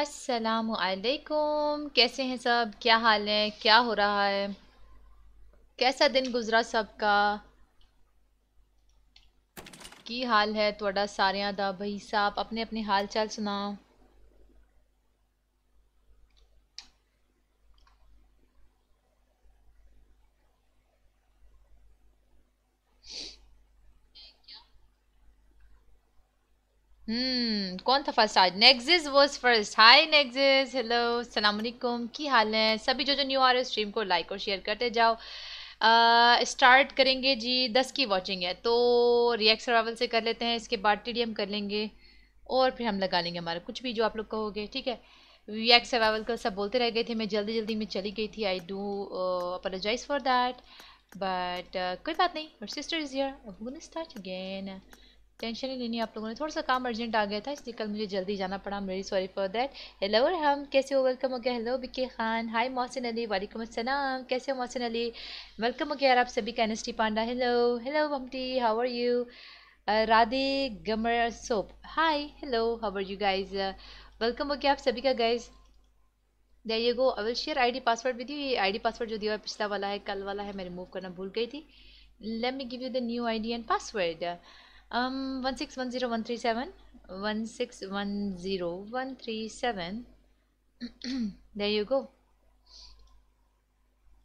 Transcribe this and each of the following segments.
असलकुम कैसे हैं सब क्या हाल है क्या हो रहा है कैसा दिन गुजरा सबका की हाल है थोड़ा सारिया का भाई साहब अपने अपने हाल चाल सुनाओ था फर्स्ट आज नेक्जिस वॉज फर्स्ट हाई नेक्जिस हेलो सलामकुम की हाल है सभी जो जो न्यू आ रहे हो स्ट्रीम को लाइक और शेयर करते जाओ स्टार्ट uh, करेंगे जी दस की वॉचिंग है तो रिएक्ट सर्वाइवल से कर लेते हैं इसके बाद टी कर लेंगे और फिर हम लगा लेंगे हमारा कुछ भी जो आप लोग कहोगे ठीक है रिएक्ट सर्वाइवल का सब बोलते रह गए थे मैं जल्दी जल्दी में चली गई थी I do apologise for that but कोई बात नहीं और sister is here start again tension ही लेनी आप लोगों ने थोड़ा सा काम अर्जेंट आ गया था इसलिए कल मुझे जल्दी जाना पड़ा मेरी सॉरी फॉर दैट हेलो हम कैसे हो वेलकम हो गया हेलो बिके खान हाय मोहसिन अली वालेकुम असलम कैसे हो मोहसिन अली वेलकम हो गया आप सभी का एनएसटी पांडा हेलो हेलो ममटी how are you Radhe gamer सोप hi hello how are you guys welcome हो गया आप सभी का गाइज़ दे ये गो I will share I D password with you ये आई डी पासवर्ड जो दिया है पिछला वाला है कल वाला है मैं रिमूव करना भूल गई थी let me give you the new I D and password um one six one zero one three seven one six one zero one three seven there you go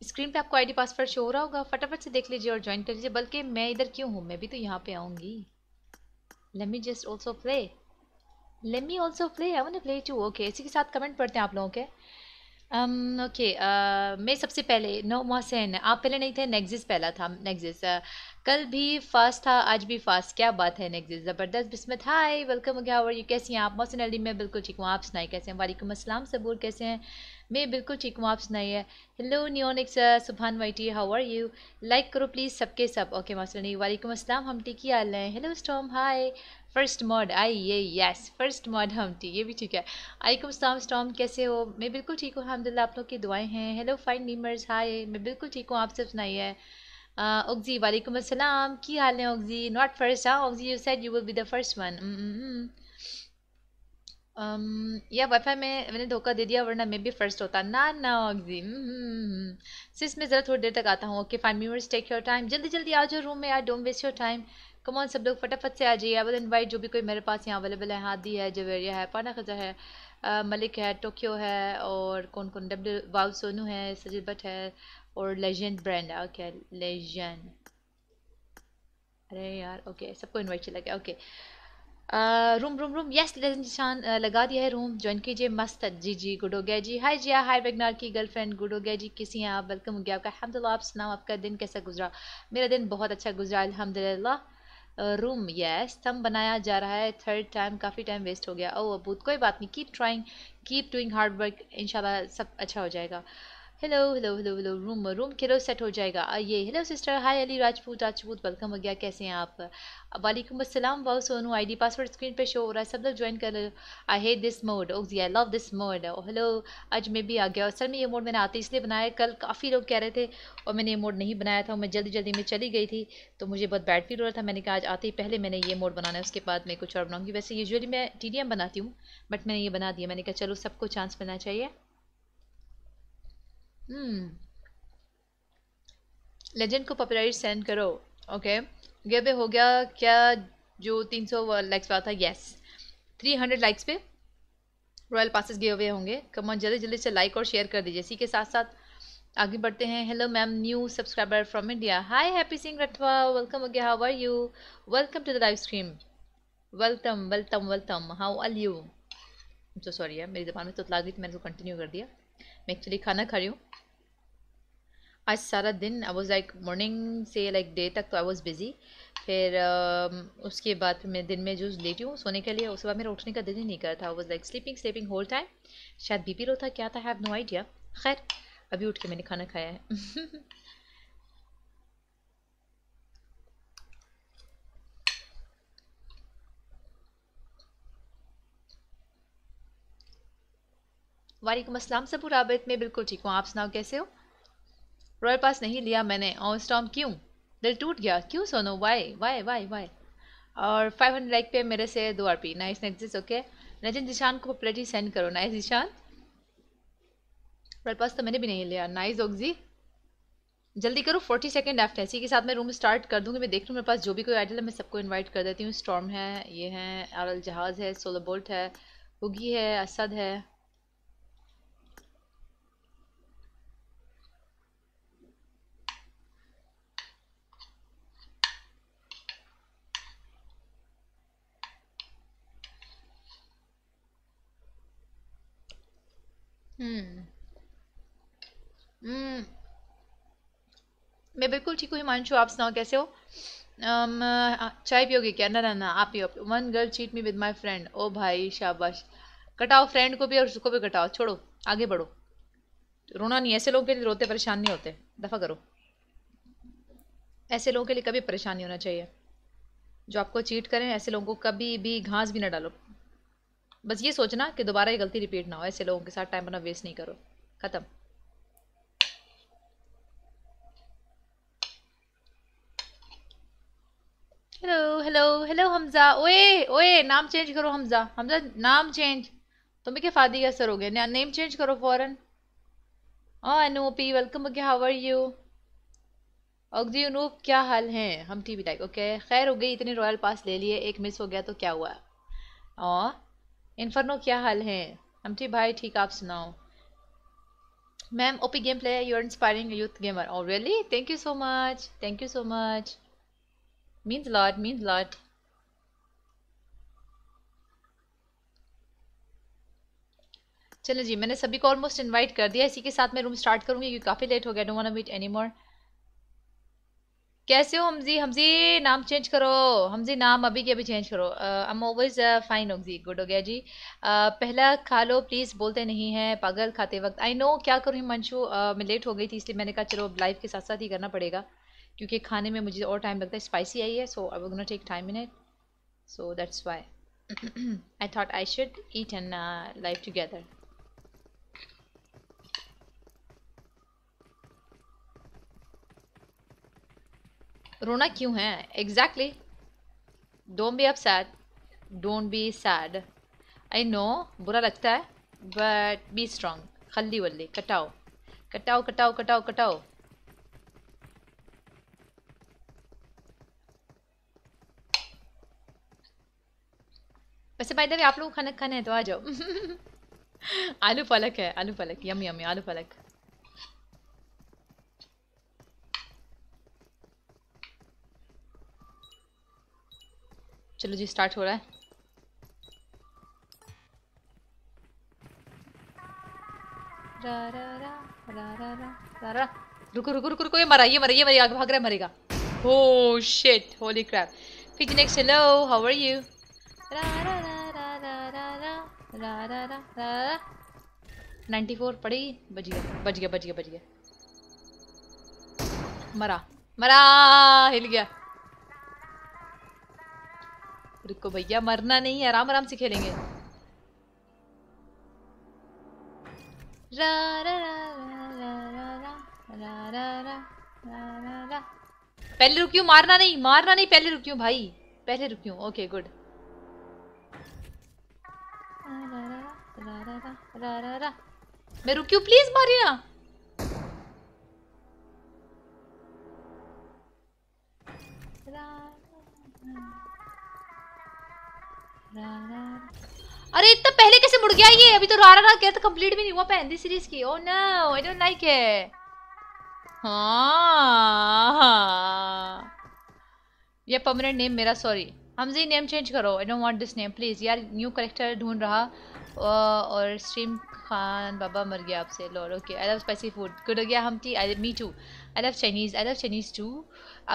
screen पे आपको आईडी पासवर्ड शो हो रहा होगा फटाफट से देख लीजिए और ज्वाइन कर लीजिए बल्कि मैं इधर क्यों हूँ मैं भी तो यहाँ पे आऊँगी let me just also play let me also play I one play two okay इसी के साथ कमेंट पढ़ते हैं आप लोगों के um, ओके uh, मैं सबसे पहले नो मोहसिन आप पहले नहीं थे नेक्जिस पहला था नेक्जिस uh, कल भी फास्ट था आज भी फास्ट क्या बात है नेक्जिस ज़बरदस्त बिस्मत हाय वेलकम अगेन और यू कैसी हैं आप मोहसिन अली मैं बिल्कुल ठीक हूँ आप सुनाई कैसे हैं वालेकुम असलम सबूर कैसे हैं मैं बिल्कुल ठीक हूँ आप सुनाइए हेलो नियोनिक्स सुबहान वाइटी हाउ आर यू लाइक करो प्लीज़ सबके सब ओके मोहसिन वालेकुम असलम हम टिकी आ रहे हैं hello storm hi first mod आई ये यस फर्स्ट मॉड हम टी ये भी ठीक है आईकुम साम स्टॉम कैसे हो मैं बिल्कुल ठीक हूँ अलहमदिल्ला आप लोग की दुआएं हैं हेलो फाइन नीमर्स हाय मैं बिल्कुल ठीक हूँ आप सब सुनाइए ओगजी वालेकुम अस्सलाम की हाल है ओगजी नॉट फर्स्ट हाँ ओगजी you said you will be the first one या वाईफाई में मैंने धोखा दे दिया वरना मैं भी फर्स्ट होता ना ना ऑक्जी सिर्फ mm, mm, mm. मैं ज़रा थोड़ी देर तक आता हूँ okay fine memers take your time जल्दी जल्दी आ जाओ रूम में I don't waste your time come on सब लोग फटाफट से आ जाइए आई वाइट इनवाइट जो भी कोई मेरे पास यहाँ अवेलेबल है हादी है जवेरिया है पाना खजा है आ, मलिक है टोक्यो है और कौन कौन डब्ल्यू वाव सोनू है सजल भट्ट है और लेजेंड ब्रांड है ओके लेजेंड अरे यार ओके सबको इनवाइट चला गया okay room room room yes निशान लगा दिया है रूम ज्वाइन कीजिए मस्त जी जी गुड हो गया जी हाय जिया हाय बेगनार की गर्लफ्रेंड गुड हो गया जी किसी हैं आप वेलकम हो गया आपका अलहमदिल्ला आप सुनाओ आपका दिन कैसा गुजरा मेरा दिन बहुत अच्छा गुजरा अलहमदिल्ला रूम यस थम बनाया जा रहा है थर्ड टाइम काफ़ी टाइम वेस्ट हो गया ओ अबूत कोई बात नहीं keep trying keep doing hard work इन सब अच्छा हो जाएगा hello hello hello hello room room किलो सेट हो जाएगा आइए hello sister hi Ali Rajput Rajput welcome हो गया कैसे हैं आप वालेकुम अस्सलाम wow Sonu ID password screen पे शो हो रहा है सब लोग ज्वाइन कर I hate this mode OG I love this mode hello आज मैं भी आ गया और सर मैं ये मोड मैंने आते इसलिए बनाया कल काफ़ी लोग कह रहे थे और मैंने ये मोड नहीं बनाया था मैं जल्दी जल्दी में चली गई थी तो मुझे बहुत बैड फील हो रहा था मैंने कहा आज आते ही पहले मैंने ये मोड बनाना है उसके बाद मैं कुछ और बनाऊँगी वैसे यूजली मैं टी बनाती हूँ बट मैंने ये बना दिया मैंने कहा चलो सबको चांस मिलना चाहिए लेजेंड hmm. को पॉपुलरिटी सेंड करो ओके गे पे हो गया क्या जो 300 लाइक्स uh, वाला था यस 300 लाइक्स पे रॉयल पासिस गए हुए होंगे कमन जल्दी जल्दी से लाइक और शेयर कर दीजिए इसी के साथ साथ आगे बढ़ते हैं hello ma'am new subscriber from India hi Happy Singh Rathwa welcome again how are you welcome to the live stream welcome welcome welcome how are you so sorry यार मेरी जबान में तो तलाक दी थी मैंने उसको कंटिन्यू कर दिया मैं एक्चुअली खाना खा रही हूँ आज सारा दिन आई वॉज़ लाइक मॉर्निंग से लाइक डे तक तो आई वॉज़ बिज़ी फिर um, उसके बाद फिर मैं दिन में जो लेती हूँ सोने के लिए उसके बाद मेरा उठने का दिल ही नहीं करता था was like sleeping sleeping whole time शायद बीपी रो था क्या था हैव नो आइडिया खैर अभी उठ के मैंने खाना खाया है वालेकुम असलम सबूर आबिद मैं बिल्कुल ठीक हूँ आप सुनाओ कैसे हो रॉयल पास नहीं लिया मैंने ऑन स्टॉम क्यों दिल टूट गया क्यों सोनो वाई वाई वाई वाई और 500 लाइक पे मेरे से दो R P nice next okay नजन जिशान को पॉपुलरिटी सेंड करो नाइस जिशान रॉयल पास तो मैंने भी नहीं लिया नाइस ओगजी जल्दी करो 40 सेकेंड है इसी के साथ मैं रूम स्टार्ट कर दूँगी मैं देख लूँ मेरे पास जो भी कोई आइडल है मैं सबको इन्वाइट कर देती हूँ स्टॉम है ये है आरल जहाज़ है सोलो बोल्ट है हुगी है असद है हम्म।, हम्म मैं बिल्कुल ठीक हूँ हिमांशु आप सुनाओ कैसे हो um, चाय पियोगे क्या ना ना ना आप पियो one girl cheat me with my friend ओ भाई शाबाश कटाओ फ्रेंड को भी और उसको भी कटाओ छोड़ो आगे बढ़ो रोना नहीं ऐसे लोगों के लिए रोते परेशान नहीं होते दफ़ा करो ऐसे लोगों के लिए कभी परेशान नहीं होना चाहिए जो आपको चीट करें ऐसे लोगों को कभी भी घास भी ना डालो बस ये सोचना कि दोबारा ये गलती रिपीट ना हो ऐसे लोगों के साथ टाइम अपना वेस्ट नहीं करो ख़त्म हेलो हेलो हेलो हमजा ओए ओए नाम चेंज करो हमजा हमजा नाम चेंज तुम्हें क्या फादी का असर हो गया नेम चेंज करो फौरन ओ अनूपी welcome okay how are you अगजी अनूप क्या हाल हैं हम टीवी लाइक ओके खैर हो गई इतने रॉयल पास ले लिए एक मिस हो गया तो क्या हुआ और हाँ, इन्फर्नो क्या हाल है अमटी भाई ठीक आप सुनाओ ma'am OP game player you are inspiring youth gamer और really thank you so much thank you so much means lot means lot चलो जी मैंने सभी को ऑलमोस्ट इनवाइट कर दिया इसी के साथ मैं रूम स्टार्ट करूंगी क्योंकि काफ़ी लेट हो गया don't want to meet any more कैसे हो हमजी हमजी नाम चेंज करो हमजी नाम अभी के अभी चेंज करो आई एम ऑलवेज फाइन जी गुड हो गया जी uh, पहला खा लो प्लीज़ बोलते नहीं हैं पागल खाते वक्त आई नो क्या करूँ हिमांशु uh, मैं लेट हो गई थी इसलिए मैंने कहा चलो लाइफ के साथ साथ ही करना पड़ेगा क्योंकि खाने में मुझे और टाइम लगता है स्पाइसी आई है so I would take time minute so that's why I thought I should eat and life together रोना क्यों है exactly don't be up sad don't be sad I know बुरा लगता है बट बी स्ट्रांग हल्दी वल्ली कटाओ कटाओ कटाओ कटाओ कटाओ वैसे भाई दे आप लोग खाना खाना है तो आ जाओ आलू पलक है आलू पलक यम यम आलू पलक चलो जी स्टार्ट हो रहा है रा रा रा रा रा रा रा रा रुको रुको रुको रुको ये मरा ये मरा ये मरेगा भाग रहा है मरेगा हो शिट होली क्रैप फिर next hello how are you रा रा रा रा रा रा रा रा रा रा रा रा 94 पड़ी बज गया बज गया बज गया बज गया मरा मरा हिल गया रुको भैया मरना नहीं है आराम आराम से खेलेंगे पहले रुकियो मारना नहीं मारना नहीं पहले रुकियो भाई पहले रुकियो ओके गुड मैं रुकियो प्लीज मारिया रा अरे इतना पहले कैसे मुड़ गया ये अभी तो रारा रा केयर तो कंप्लीट भी नहीं हुआ पहन दी सीरीज की oh no I don't like it हाँ ये परमानेंट नेम मेरा सॉरी हम जी नेम चेंज करो I don't want this name please यार न्यू करेक्टर ढूंढ रहा uh, और स्ट्रीम खान बाबा मर गया आपसे लॉर okay I love spicy food good हो गया हम टी I me too I love Chinese I love Chinese too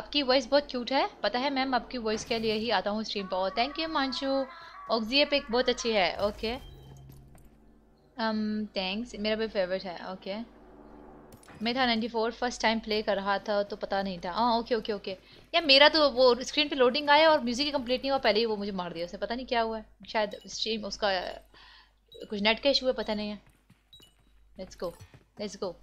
आपकी वॉइस बहुत क्यूट है पता है मैम आपकी वॉइस के लिए ही आता हूँ स्ट्रीम पर थैंक यू मानशू ऑक्जिया पिक बहुत अच्छी है ओके um थैंक्स मेरा भी फेवरेट है ओके मैं था ninety four first time play कर रहा था तो पता नहीं था हाँ ओके ओके ओके यार मेरा तो वो स्क्रीन पे लोडिंग आया और म्यूज़िक ही कंप्लीट नहीं हुआ पहले ही वो मुझे मार दिया उसने पता नहीं क्या हुआ है शायद स्ट्रीम उसका कुछ नेट का इशू है पता नहीं है लेट्स गो लेट्स गो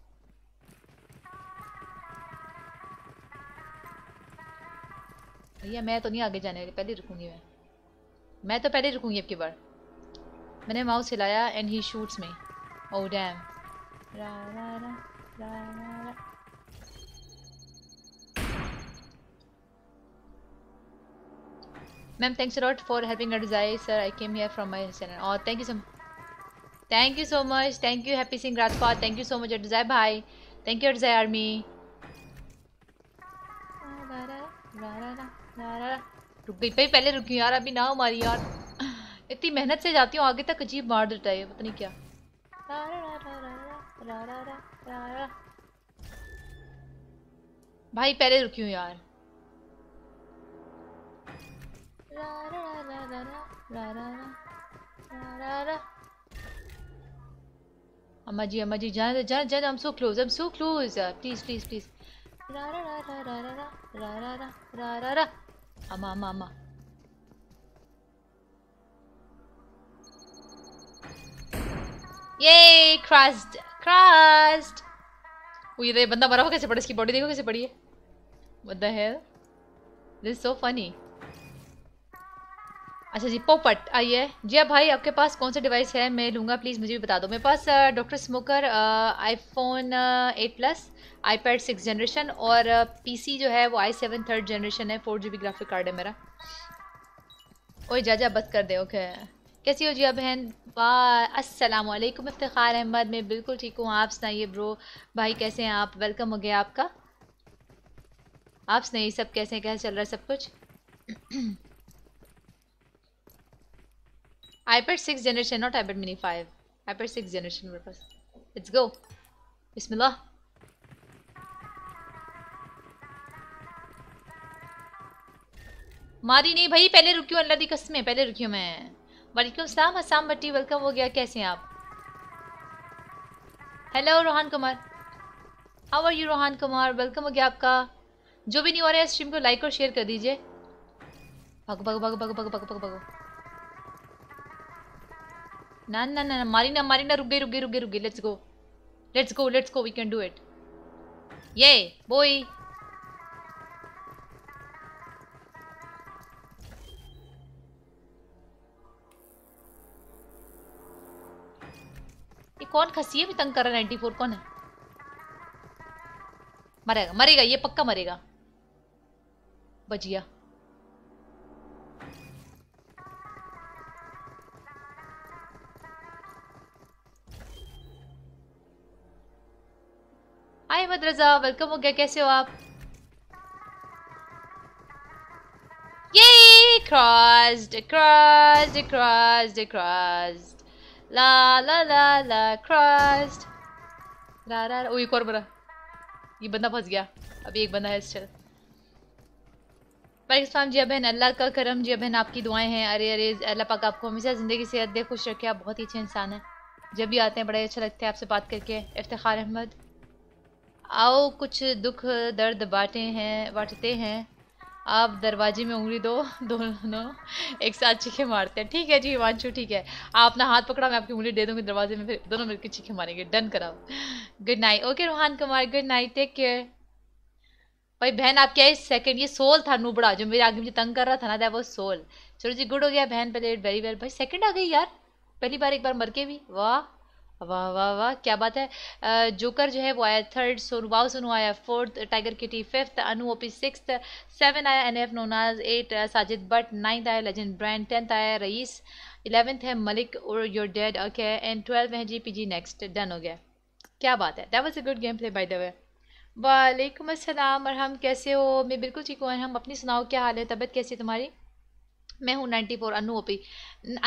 भैया मैं तो नहीं आगे जाने वाली पहले रुकूंगी मैं मैं तो पहले रुकूंगी आपकी बार मैंने माउस हिलाया एंड ही शूट्स में oh damn ma'am thanks a lot for helping डिजाई sir I came here from my channel और thank you so thank you so much thank you Happy Singh Rajpal thank you so much डिजाय भाई थैंक यू डिजाई आर्मी रा रुक गई भाई पहले रुकी यार अभी ना मारी यार इतनी मेहनत से जाती हूँ आगे तक अजीब मार देता है पता नहीं क्या भाई पहले रुकी हूँ यार अम्मा जी अम्मा जी जाने जाने जाने हम सो क्लोज हम so close please please please रा रा रा रा रा रा रा रा रा रा ஆமா ஆமா ஆமா ये क्रस्ट क्रस्ट वो ये बंदा मरा हुआ कैसे पड़ा इसकी बॉडी देखो कैसे पड़ी है what the hell this so funny अच्छा जी पोपट आइए जिया भाई आपके पास कौन सा डिवाइस है मैं लूँगा प्लीज़ मुझे भी बता दो मेरे पास doctor smoker iPhone eight plus iPad six generation और पीसी जो है वो आई सेवन थर्ड जनरेशन है फोर जी ग्राफिक कार्ड है मेरा ओए जा जा बस कर दे ओके कैसी हो जिया बहन वाह वालेकुम इफ्तार अहमद मैं बिल्कुल ठीक हूँ आप सुनाइए ब्रो भाई कैसे हैं आप वेलकम हो गया आपका आप सुनाइए सब कैसे हैं कैसे चल रहा है सब कुछ iPad six generation not iPad mini five iPad six generation मेरे पास लेट्स गो बिस्मिल्लाह मारी नहीं भाई पहले रुकी हूँ अल्लाह की कसमें पहले रुकी हूँ मैं वालेकुम सलाम असलाम भट्टी वेलकम हो गया कैसे हैं आप hello Rohan Kumar how are you Rohan Kumar welcome हो गया आपका जो भी नहीं हो रहा है स्ट्रीम को लाइक और शेयर कर दीजिए भागो भागो भागो भागो भागो भागो भागो भागो ना ना ना मारी ना मारी ना रुक गई रुक गई let's go let's go let's go we can do it ये बॉय ये कौन खसी है भी तंग कर रहा है नाइन्टी फोर कौन है मरेगा मरेगा ये पक्का मरेगा बजिया हाय अहमद रजा वेलकम हो गया कैसे हो आप ये क्रॉस्ड क्रॉस्ड क्रॉस्ड क्रॉस्ड ला ला ला ला क्रॉस्ड ला ला ओ एक और मरा ये बंदा फंस गया अभी एक बंदा है इस चल पर जी बहन अल्लाह का करम जी बहन आपकी दुआएं हैं अरे अरे अल्लाह पाक आपको हमेशा ज़िंदगी सेहत दे खुश रखे आप बहुत ही अच्छे इंसान हैं जब भी आते हैं बड़े अच्छा लगता है आपसे बात करके इफ्तार अहमद आओ कुछ दुख दर्द बांटे हैं बांटते हैं आप दरवाजे में उंगली दो दोनों एक साथ चीखे मारते हैं ठीक है जी हिमांशु ठीक है आप अपना हाथ पकड़ा मैं आपकी उंगली दे दूंगी दरवाजे में फिर दोनों मिलकर चीखे मारेंगे डन कराओ good night okay Rohan Kumar good night take care भाई बहन आप क्या सेकंड ये सोल था नूबड़ा जो मेरे आगे मुझे तंग कर रहा था ना दैट वो सोल चलो जी गुड हो गया बहन पहले वेरी वेल भाई सेकंड आ गई यार पहली बार एक बार मर के भी वाह वाह वाह वाह क्या बात है जोकर जो है वो आया थर्ड सोनवाव सोनू आया fourth tiger kitty fifth Anu OP six seven आया एन एफ नोनाज एट साजिद बट नाइन्थ आया लेजेंड ब्रांड टेंथ आया रईस इलेवेंथ है मलिक और your dad okay and twelve है G P G next done हो गया क्या बात है that was a good game play by the way वालेकुम असलम और हम कैसे हो मैं बिल्कुल ठीक हूँ हम अपनी सुनाओ क्या हाल है तबीयत कैसी है तुम्हारी मैं हूँ नाइन्टी फोर अनु अपी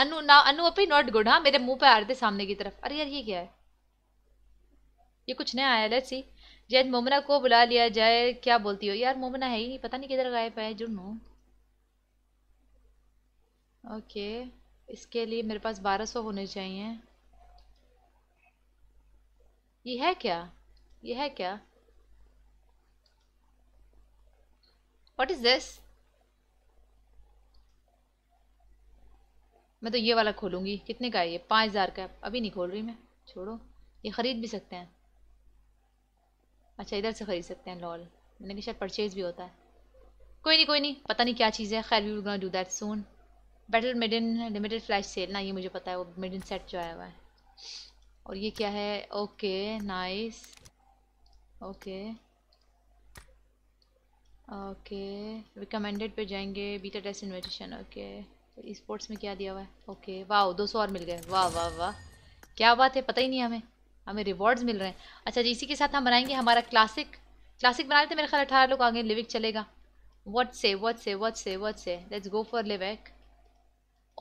अनु ना अनु अपी नॉट गुड हाँ मेरे मुंह पे आ रहे थे सामने की तरफ अरे यार ये क्या है ये कुछ नया आया लेट्स सी जैद मोमना को बुला लिया जाए क्या बोलती हो यार मोमना है ही नहीं पता नहीं किधर गायब है जो नो ओके इसके लिए मेरे पास बारह सौ होने चाहिए ये है क्या ये है क्या वट इज दिस मैं तो ये वाला खोलूँगी कितने का है ये पाँच हज़ार का अभी नहीं खोल रही मैं छोड़ो ये ख़रीद भी सकते हैं अच्छा इधर से ख़रीद सकते हैं लॉल मैंने कहा शायद परचेज़ भी होता है कोई नहीं कोई नहीं पता नहीं क्या चीज़ है खैर we will do that soon battle maiden limited flash sale ना ये मुझे पता है वो मेडन सेट जो आया हुआ है और ये क्या है okay nice okay okay recommended पे जाएंगे beta test invitation okay sports में क्या दिया हुआ है ओके वाह दो सौ और मिल गए वाह वाह वाह क्या बात है पता ही नहीं हमें हमें रिवॉर्ड्स मिल रहे हैं अच्छा जी इसी के साथ हम बनाएंगे हमारा क्लासिक क्लासिक बना लेते मेरे ख्याल अठारह लोग आगे लिविक चलेगा वट से वट से वट से वट से लेट्स गो फॉर बैक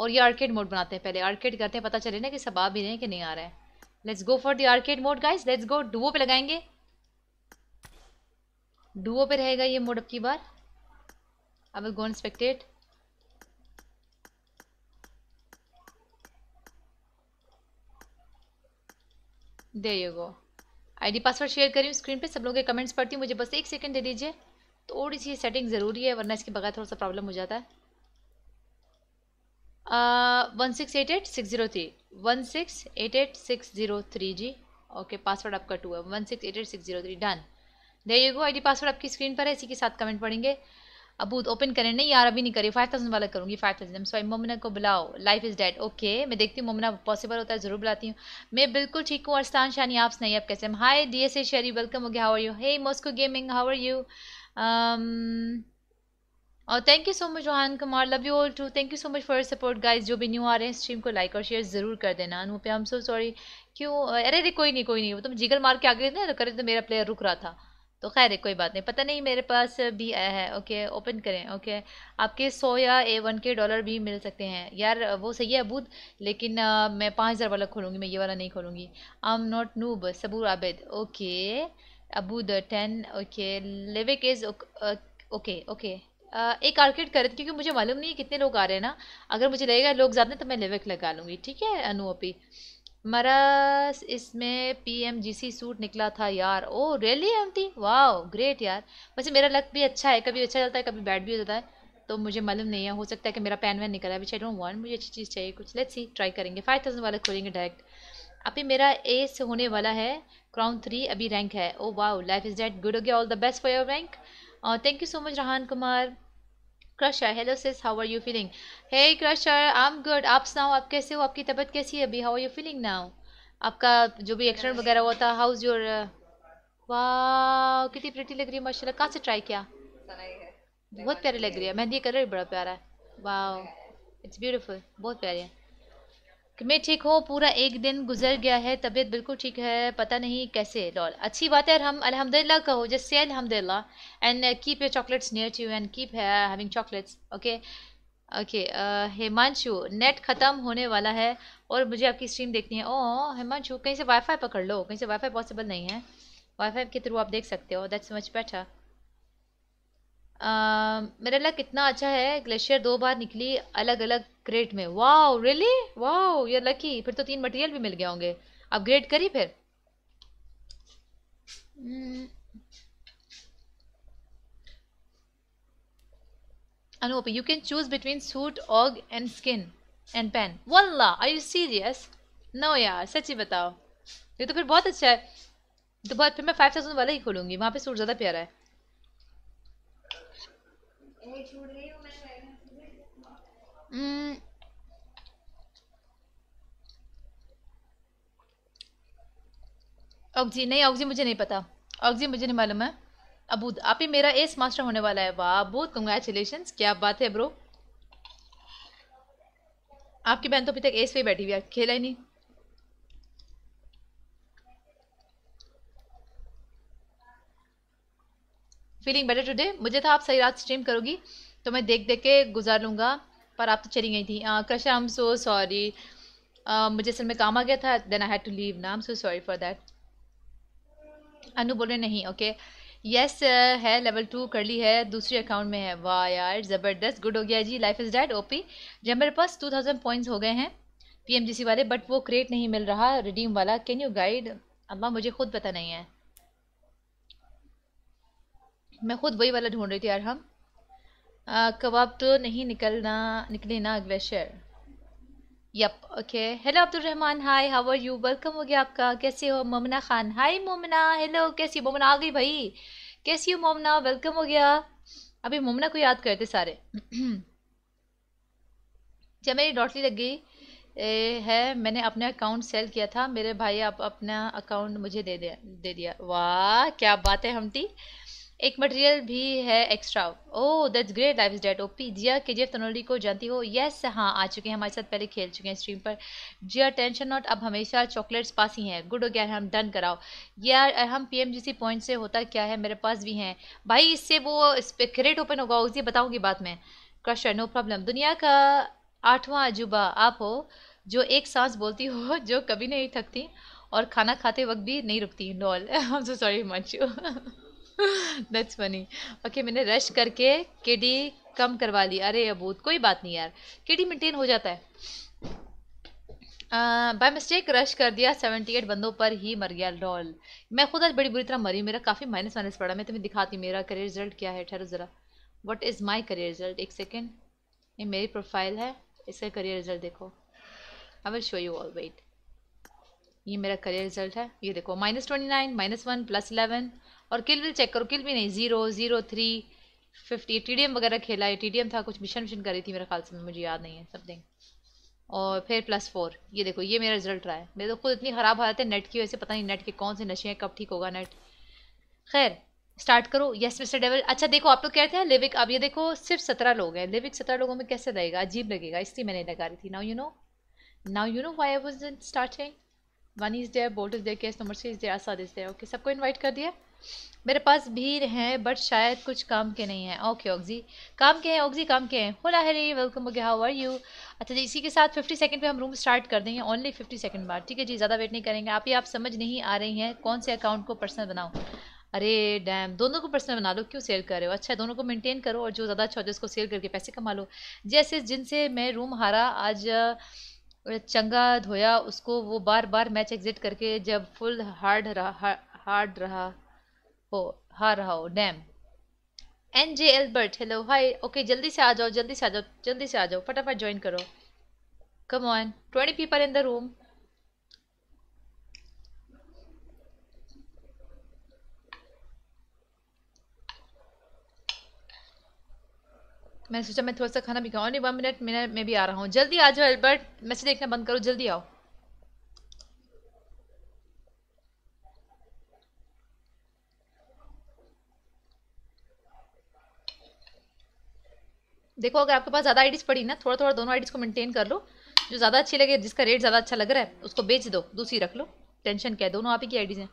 और ये आर्केड मोड बनाते हैं पहले आर्केड करते हैं पता चले ना कि सब आ भी रहे हैं कि नहीं आ रहे हैं let's go for the arcade mode guys let's go duo पे लगाएंगे डुओ पे रहेगा ये मोड अब की बार अब गोन स्पेक्टेट दे ये गो आईडी पासवर्ड शेयर करी हूँ स्क्रीन पे सब लोगों के कमेंट्स पढ़ती हूँ मुझे बस एक सेकंड दे दीजिए थोड़ी सी सेटिंग ज़रूरी है वरना इसके बगैर थोड़ा सा प्रॉब्लम हो जाता है one six eight eight six zero three one six eight eight six zero three जी ओके पासवर्ड आपका टू है one six eight eight six zero three done दे ये गो आई पासवर्ड आपकी स्क्रीन पर है इसी के साथ कमेंट पढ़ेंगे अबूत ओपन करें नहीं यार अभी नहीं करी फाइव थाउजेंड वाला करूँगी फाइव थाउजेंड सॉरी मोमिना को बुलाओ लाइफ इज़ डेड ओके मैं देखती हूँ मोमिना पॉसिबल होता है ज़रूर बुलाती हूँ मैं बिल्कुल ठीक हूँ अरस्तान शानी आप सही आप कैसे हाय डी एस ए शेरी वेलकम हो गया how are you hey Moscow gaming how are you और thank you so much Rohan Kumar love you all too thank you so much for support guys जो भी न्यू आ रहे हैं स्ट्रीम को लाइक और शेयर ज़रूर कर देना अनुपे हम सो सॉरी क्यों अरे अरे कोई नहीं कोई नहीं वो तुम तो जिगल मार के आगे ना करे तो मेरा प्लेयर रुक रहा था तो खैर कोई बात नहीं पता नहीं मेरे पास भी आया है ओके ओपन करें ओके आपके सौ या ए वन के डॉलर भी मिल सकते हैं यार वो सही है अबूद लेकिन आ, मैं पाँच हज़ार वाला खोलूँगी मैं ये वाला नहीं खोलूँगी I am not noob Saboor Abid okay Abood ten okay लिविक इज़ ओके ओके एक आर्किड करें क्योंकि मुझे मालूम नहीं है कितने लोग आ रहे हैं ना अगर मुझे लगेगा लोग ज़्यादा तो मैं लिविक लगा लूँगी ठीक है अनूपी मरस इसमें पीएमजीसी सूट निकला था यार ओ रियली एमटी वाओ ग्रेट यार वैसे मेरा लक भी अच्छा है कभी अच्छा चलता है कभी बैड भी हो जाता है तो मुझे मालूम नहीं है हो सकता है कि मेरा पैन वैन निकला है विच आई डोंट वांट मुझे अच्छी चीज़ चाहिए कुछ लेट्स सी ट्राई करेंगे फाइव थाउजेंड वाला खोलेंगे डायरेक्ट अभी मेरा ए से होने वाला है क्राउन थ्री अभी रैंक है oh wow life is date good हो गया all the best for your rank thank you so much Rohan Kumar crusher hello sis how are you feeling hey crusher I am good आप सुनाओ आप कैसे हो आपकी तबीयत कैसी है अभी how are you feeling now आपका जो भी एक्सीडेंट वगैरह हुआ था हाउ इज़ योर वाह कितनी प्रिटी लग रही है माशाल्लाह कहाँ से ट्राई किया बहुत प्यारी लग रही है मेहंदी कलर भी बड़ा प्यारा है वाह इट्स ब्यूटीफुल बहुत प्यारी है कि मैं ठीक हूँ पूरा एक दिन गुजर गया है तबीयत बिल्कुल ठीक है पता नहीं कैसे लॉल अच्छी बात है हम अलहमदिल्ला कहो जस्ट से अलहमदिल्ला and keep your chocolates near to you and keep having chocolates okay okay Himanshu net ख़त्म होने वाला है और मुझे आपकी स्ट्रीम देखनी है ओ oh, हेमांशु कहीं से वाईफाई पकड़ लो कहीं से वाईफाई पॉसिबल नहीं है वाईफाई के थ्रू आप देख सकते हो दैट्स मच बेटर मेरा लक इतना अच्छा है ग्लेशियर दो बार निकली अलग अलग ग्रेड में वाओ रियली वाओ ये लकी फिर तो तीन मटेरियल भी मिल गए होंगे अपग्रेड करी फिर Anup, you can choose between suit ऑग एंड स्किन एंड पेन वल्ला आई यू सीरियस नो यार सच्ची बताओ ये तो फिर बहुत अच्छा है तो बहुत फिर मैं फाइव थाउजेंड वाला ही खोलूंगी वहाँ पे सूट ज़्यादा प्यारा है ये हम्म। ऑक्जी नहीं ऑक्जी मुझे नहीं पता ऑक्जी मुझे नहीं मालूम है अबूद आप ही मेरा एस मास्टर होने वाला है वाह अबूद कंग्रेचुलेशन क्या बात है ब्रो आपकी बहन तो अभी तक एस पे बैठी हुई है खेला ही नहीं फीलिंग बेटर टुडे मुझे था आप सही रात स्ट्रीम करोगी तो मैं देख देख के गुजार लूँगा पर आप तो चली गई थी crush I am so sorry मुझे असल में काम आ गया था then I had to leave ना am so sorry for that Anu बोल रहे नहीं ओके यस है लेवल टू कर ली है दूसरे अकाउंट में है वाह यार ज़बरदस्त गुड हो गया जी लाइफ इज़ डैड ओपी जब मेरे पास टू थाउजेंड पॉइंट्स हो गए हैं पीएमजीसी वाले बट वो क्रेट नहीं मिल रहा रिडीम वाला कैन यू गाइड अम्मा मुझे खुद पता नहीं है मैं खुद वही वाला ढूंढ रही थी यार हम कबाब तो नहीं निकलना निकले ना अगले share yup okay hello Rehman hi how are you welcome हो गया आपका कैसे हो ममना खान हाय ममना हेलो कैसी ममना आ गई भाई कैसी हो ममना वेलकम हो गया अभी ममना को याद करते सारे जब मेरी डॉटली लग गई है मैंने अपना अकाउंट सेल किया था मेरे भाई आप अपना अकाउंट मुझे दे दे दे दिया वाह क्या बात है हमटी एक मटेरियल भी है extra oh that's great life is date OP Zia K F Tanoli को जानती हो यस हाँ आ चुके हैं हमारे साथ पहले खेल चुके हैं स्ट्रीम पर जिया टेंशन नॉट अब हमेशा चॉकलेट्स पास ही हैं गुड हो गया हम डन कराओ यार हम पीएमजीसी पॉइंट से होता क्या है मेरे पास भी हैं भाई इससे वो क्रेट ओपन होगा उसे बताऊँगी बात में क्रशर नो प्रॉब्लम दुनिया का आठवां अजूबा आप हो जो एक सांस बोलती हो जो कभी नहीं थकती और खाना खाते वक्त भी नहीं रुकती नॉल I am so sorry you that's funny okay मैंने रश करके केडी कम करवा ली अरे अबूत कोई बात नहीं यार केडी मेंटेन हो जाता है बाय मिस्टेक रश कर दिया सेवेंटी एट बंदों पर ही मर गया डॉल मैं खुद आज बड़ी बुरी तरह मरी मेरा काफ़ी माइनस माइनस पड़ा मैं तुम्हें दिखाती मेरा करियर रिजल्ट क्या है ठहरो ज़रा what is my career result एक सेकेंड ये मेरी प्रोफाइल है इसका करियर रिजल्ट देखो I will show you all wait ये मेरा करियर रिजल्ट है ये देखो minus twenty nine minus one plus eleven और किल विल चेक करो किल भी नहीं zero zero three fifty T D M वगैरह खेला है टी था कुछ मिशन मिशन करी थी मेरे ख्याल से मुझे याद नहीं है समथिंग और फिर प्लस फोर ये देखो ये मेरा रिजल्ट रहा है मेरे तो खुद इतनी ख़राब हालत है नेट की वजह से पता नहीं नेट के कौन से नशे हैं कब ठीक होगा नेट खैर स्टार्ट करो यस मिस्टर डेवल अच्छा देखो आप लोग कहते हैं लिविक अब ये देखो सिर्फ सत्रह लोग हैं लिविक सत्रह लोगों में कैसे लगेगा अजीब लगेगा इसलिए मैंने लगा रही थी now you know now you know why I was starting one is there boat is there case number is there Asad is there okay सबको इन्वाइट कर दिया मेरे पास भीड़ हैं बट शायद कुछ काम के नहीं हैं ओके ऑक्जी काम के हैं ऑक्जी काम के हैं होला Harry welcome okay how are you अच्छा जी इसी के साथ 50 सेकंड पे हम रूम स्टार्ट कर देंगे ओनली 50 सेकंड बाद ठीक है जी ज़्यादा वेट नहीं करेंगे आप ही आप समझ नहीं आ रही हैं कौन से अकाउंट को पर्सनल बनाओ अरे डैम दोनों को पर्सनल बना लो क्यों सेल कर रहे हो अच्छा दोनों को मेनटेन करो और जो ज़्यादा अच्छा होता है उसको सेल करके पैसे कमा लो जैसे जिनसे मैं रूम हारा आज चंगा धोया उसको वो बार बार मैच एग्जिट करके जब फुल हार्ड रहा हार्ड रहा हो हाँ रहा हो damn N J Albert hello hi okay जल्दी से आ जाओ जल्दी से आ जाओ जल्दी से आ जाओ फटाफट ज्वाइन करो come on twenty people in the room मैं सोचा मैं थोड़ा सा खाना भी खाऊँ नहीं वन मिनट मिनट में भी आ रहा हूँ जल्दी आ जाओ एल्बर्ट मैसेज देखना बंद करो जल्दी आओ देखो अगर आपके पास ज़्यादा आइडीज़ पड़ी ना थोड़ा थोड़ा दोनों आइडीज़ को मेंटेन कर लो जो ज़्यादा अच्छी लगे जिसका रेट ज़्यादा अच्छा लग रहा है उसको बेच दो दूसरी रख लो टेंशन क्या है दोनों आप ही की आइडीज़ हैं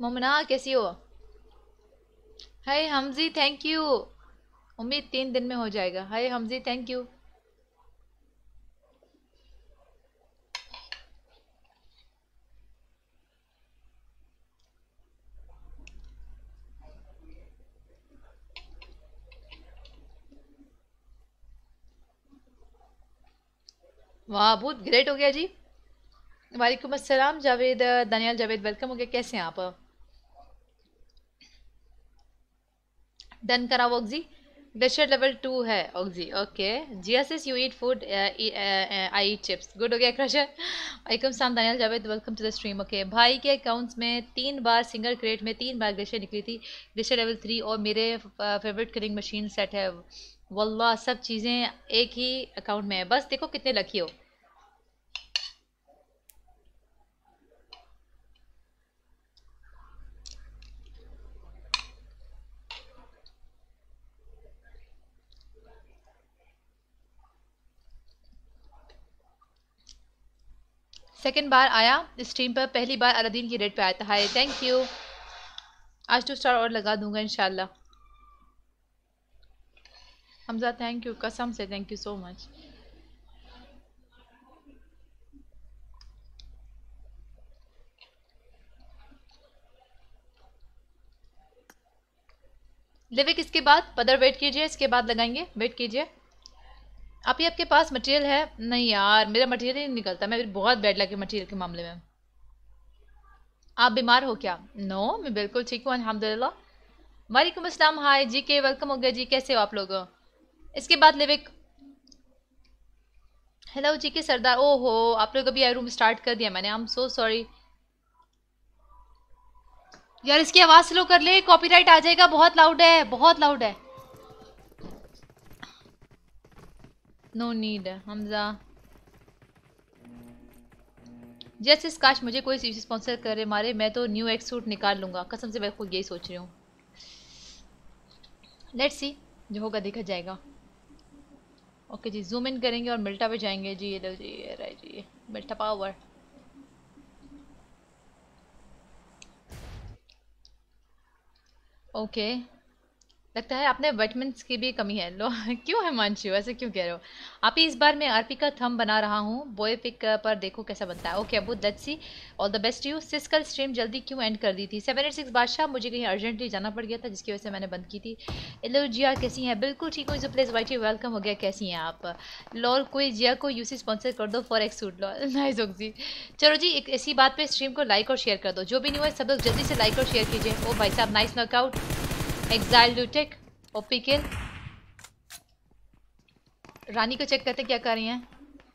मोमना कैसी हो हाय हमजी थैंक यू उम्मीद तीन दिन में हो जाएगा हाय हमजी थैंक यू वाह बहुत ग्रेट हो गया जी वालेकुम अस्सलाम जावेद दानियाल जावेद वेलकम हो गया कैसे हैं आप डन कराओ ऑक्जी ग्लेशियर लेवल टू है ऑक्जी ओके जी S S you eat food I eat chips good हो गया क्रशर वालेकुम सलाम Daniyal Javed welcome to the stream okay भाई के अकाउंट्स में तीन बार सिंगल क्रेट में तीन बार ग्लेशियर निकली थी ग्लेशियर लेवल थ्री और मेरे फेवरेट कलिंग मशीन सेट है वल्ला सब चीज़ें एक ही अकाउंट में है बस देखो कितने लकी हो सेकेंड बार आया स्ट्रीम पर पहली बार अलादीन की रेट पे आया था हाय थैंक यू आज टू स्टार और लगा दूंगा इनशाला हमजा थैंक यू कसम से थैंक यू सो मच लिविक इसके बाद पदर वेट कीजिए इसके बाद लगाएंगे वेट कीजिए आप ही आपके पास मटेरियल है नहीं यार मेरा मटेरियल ही नहीं निकलता मैं बहुत बैड लगे मटेरियल के मामले में आप बीमार हो क्या नो no, मैं बिल्कुल ठीक हूँ अलहमदिल्ला वालेकुम असलम हाय जी के वेलकम हो गया जी कैसे हो आप लोग इसके बाद लिविक हेलो जी के सरदार ओ हो आप लोग अभी रूम स्टार्ट कर दिया मैंने आई एम सो सॉरी यार इसकी आवाज़ स्लो कर ले कॉपीराइट आ जाएगा बहुत लाउड है बहुत लाउड है नो नीड हमजा जैसे इस काश मुझे कोई स्पॉन्सर करे मारे मैं तो न्यू एक्स सूट निकाल लूंगा कसम से मैं खुद यही सोच रही हूँ लेट्स सी जो होगा देखा जाएगा ओके जी जूम इन करेंगे और मिल्टा पे जाएंगे जी ये जी ये रहे जी मिल्टा पावर ओके okay. लगता है आपने विटामिन की भी कमी है लो क्यों है मानशी ऐसे क्यों कह रहे हो आप ही इस बार मैं आरपी का थम बना रहा हूँ बॉय पिक पर देखो कैसा बनता है okay Abu that see all the best you सिस्कल स्ट्रीम जल्दी क्यों एंड कर दी थी सेवन एट सिक्स बादशाह मुझे कहीं अर्जेंटली जाना पड़ गया था जिसकी वजह से मैंने बंद की थी एलो जिया कैसी हैं बिल्कुल ठीक हूँ जो प्लेस वाइट वेलकम हो गया कैसी हैं आप लॉल कोई जिया को यू सी स्पॉन्सर कर दो for X suit lol nice जी चलो जी एक ऐसी बात पर स्ट्रीम को लाइक और शेयर कर दो जो भी नहीं हुआ सब लोग जल्दी से लाइक और शेयर कीजिए ओ oh, भाई साहब नाइस नॉकआउट एग्जाइल लूटेक ओपी किल रानी को चेक करते क्या कर रही हैं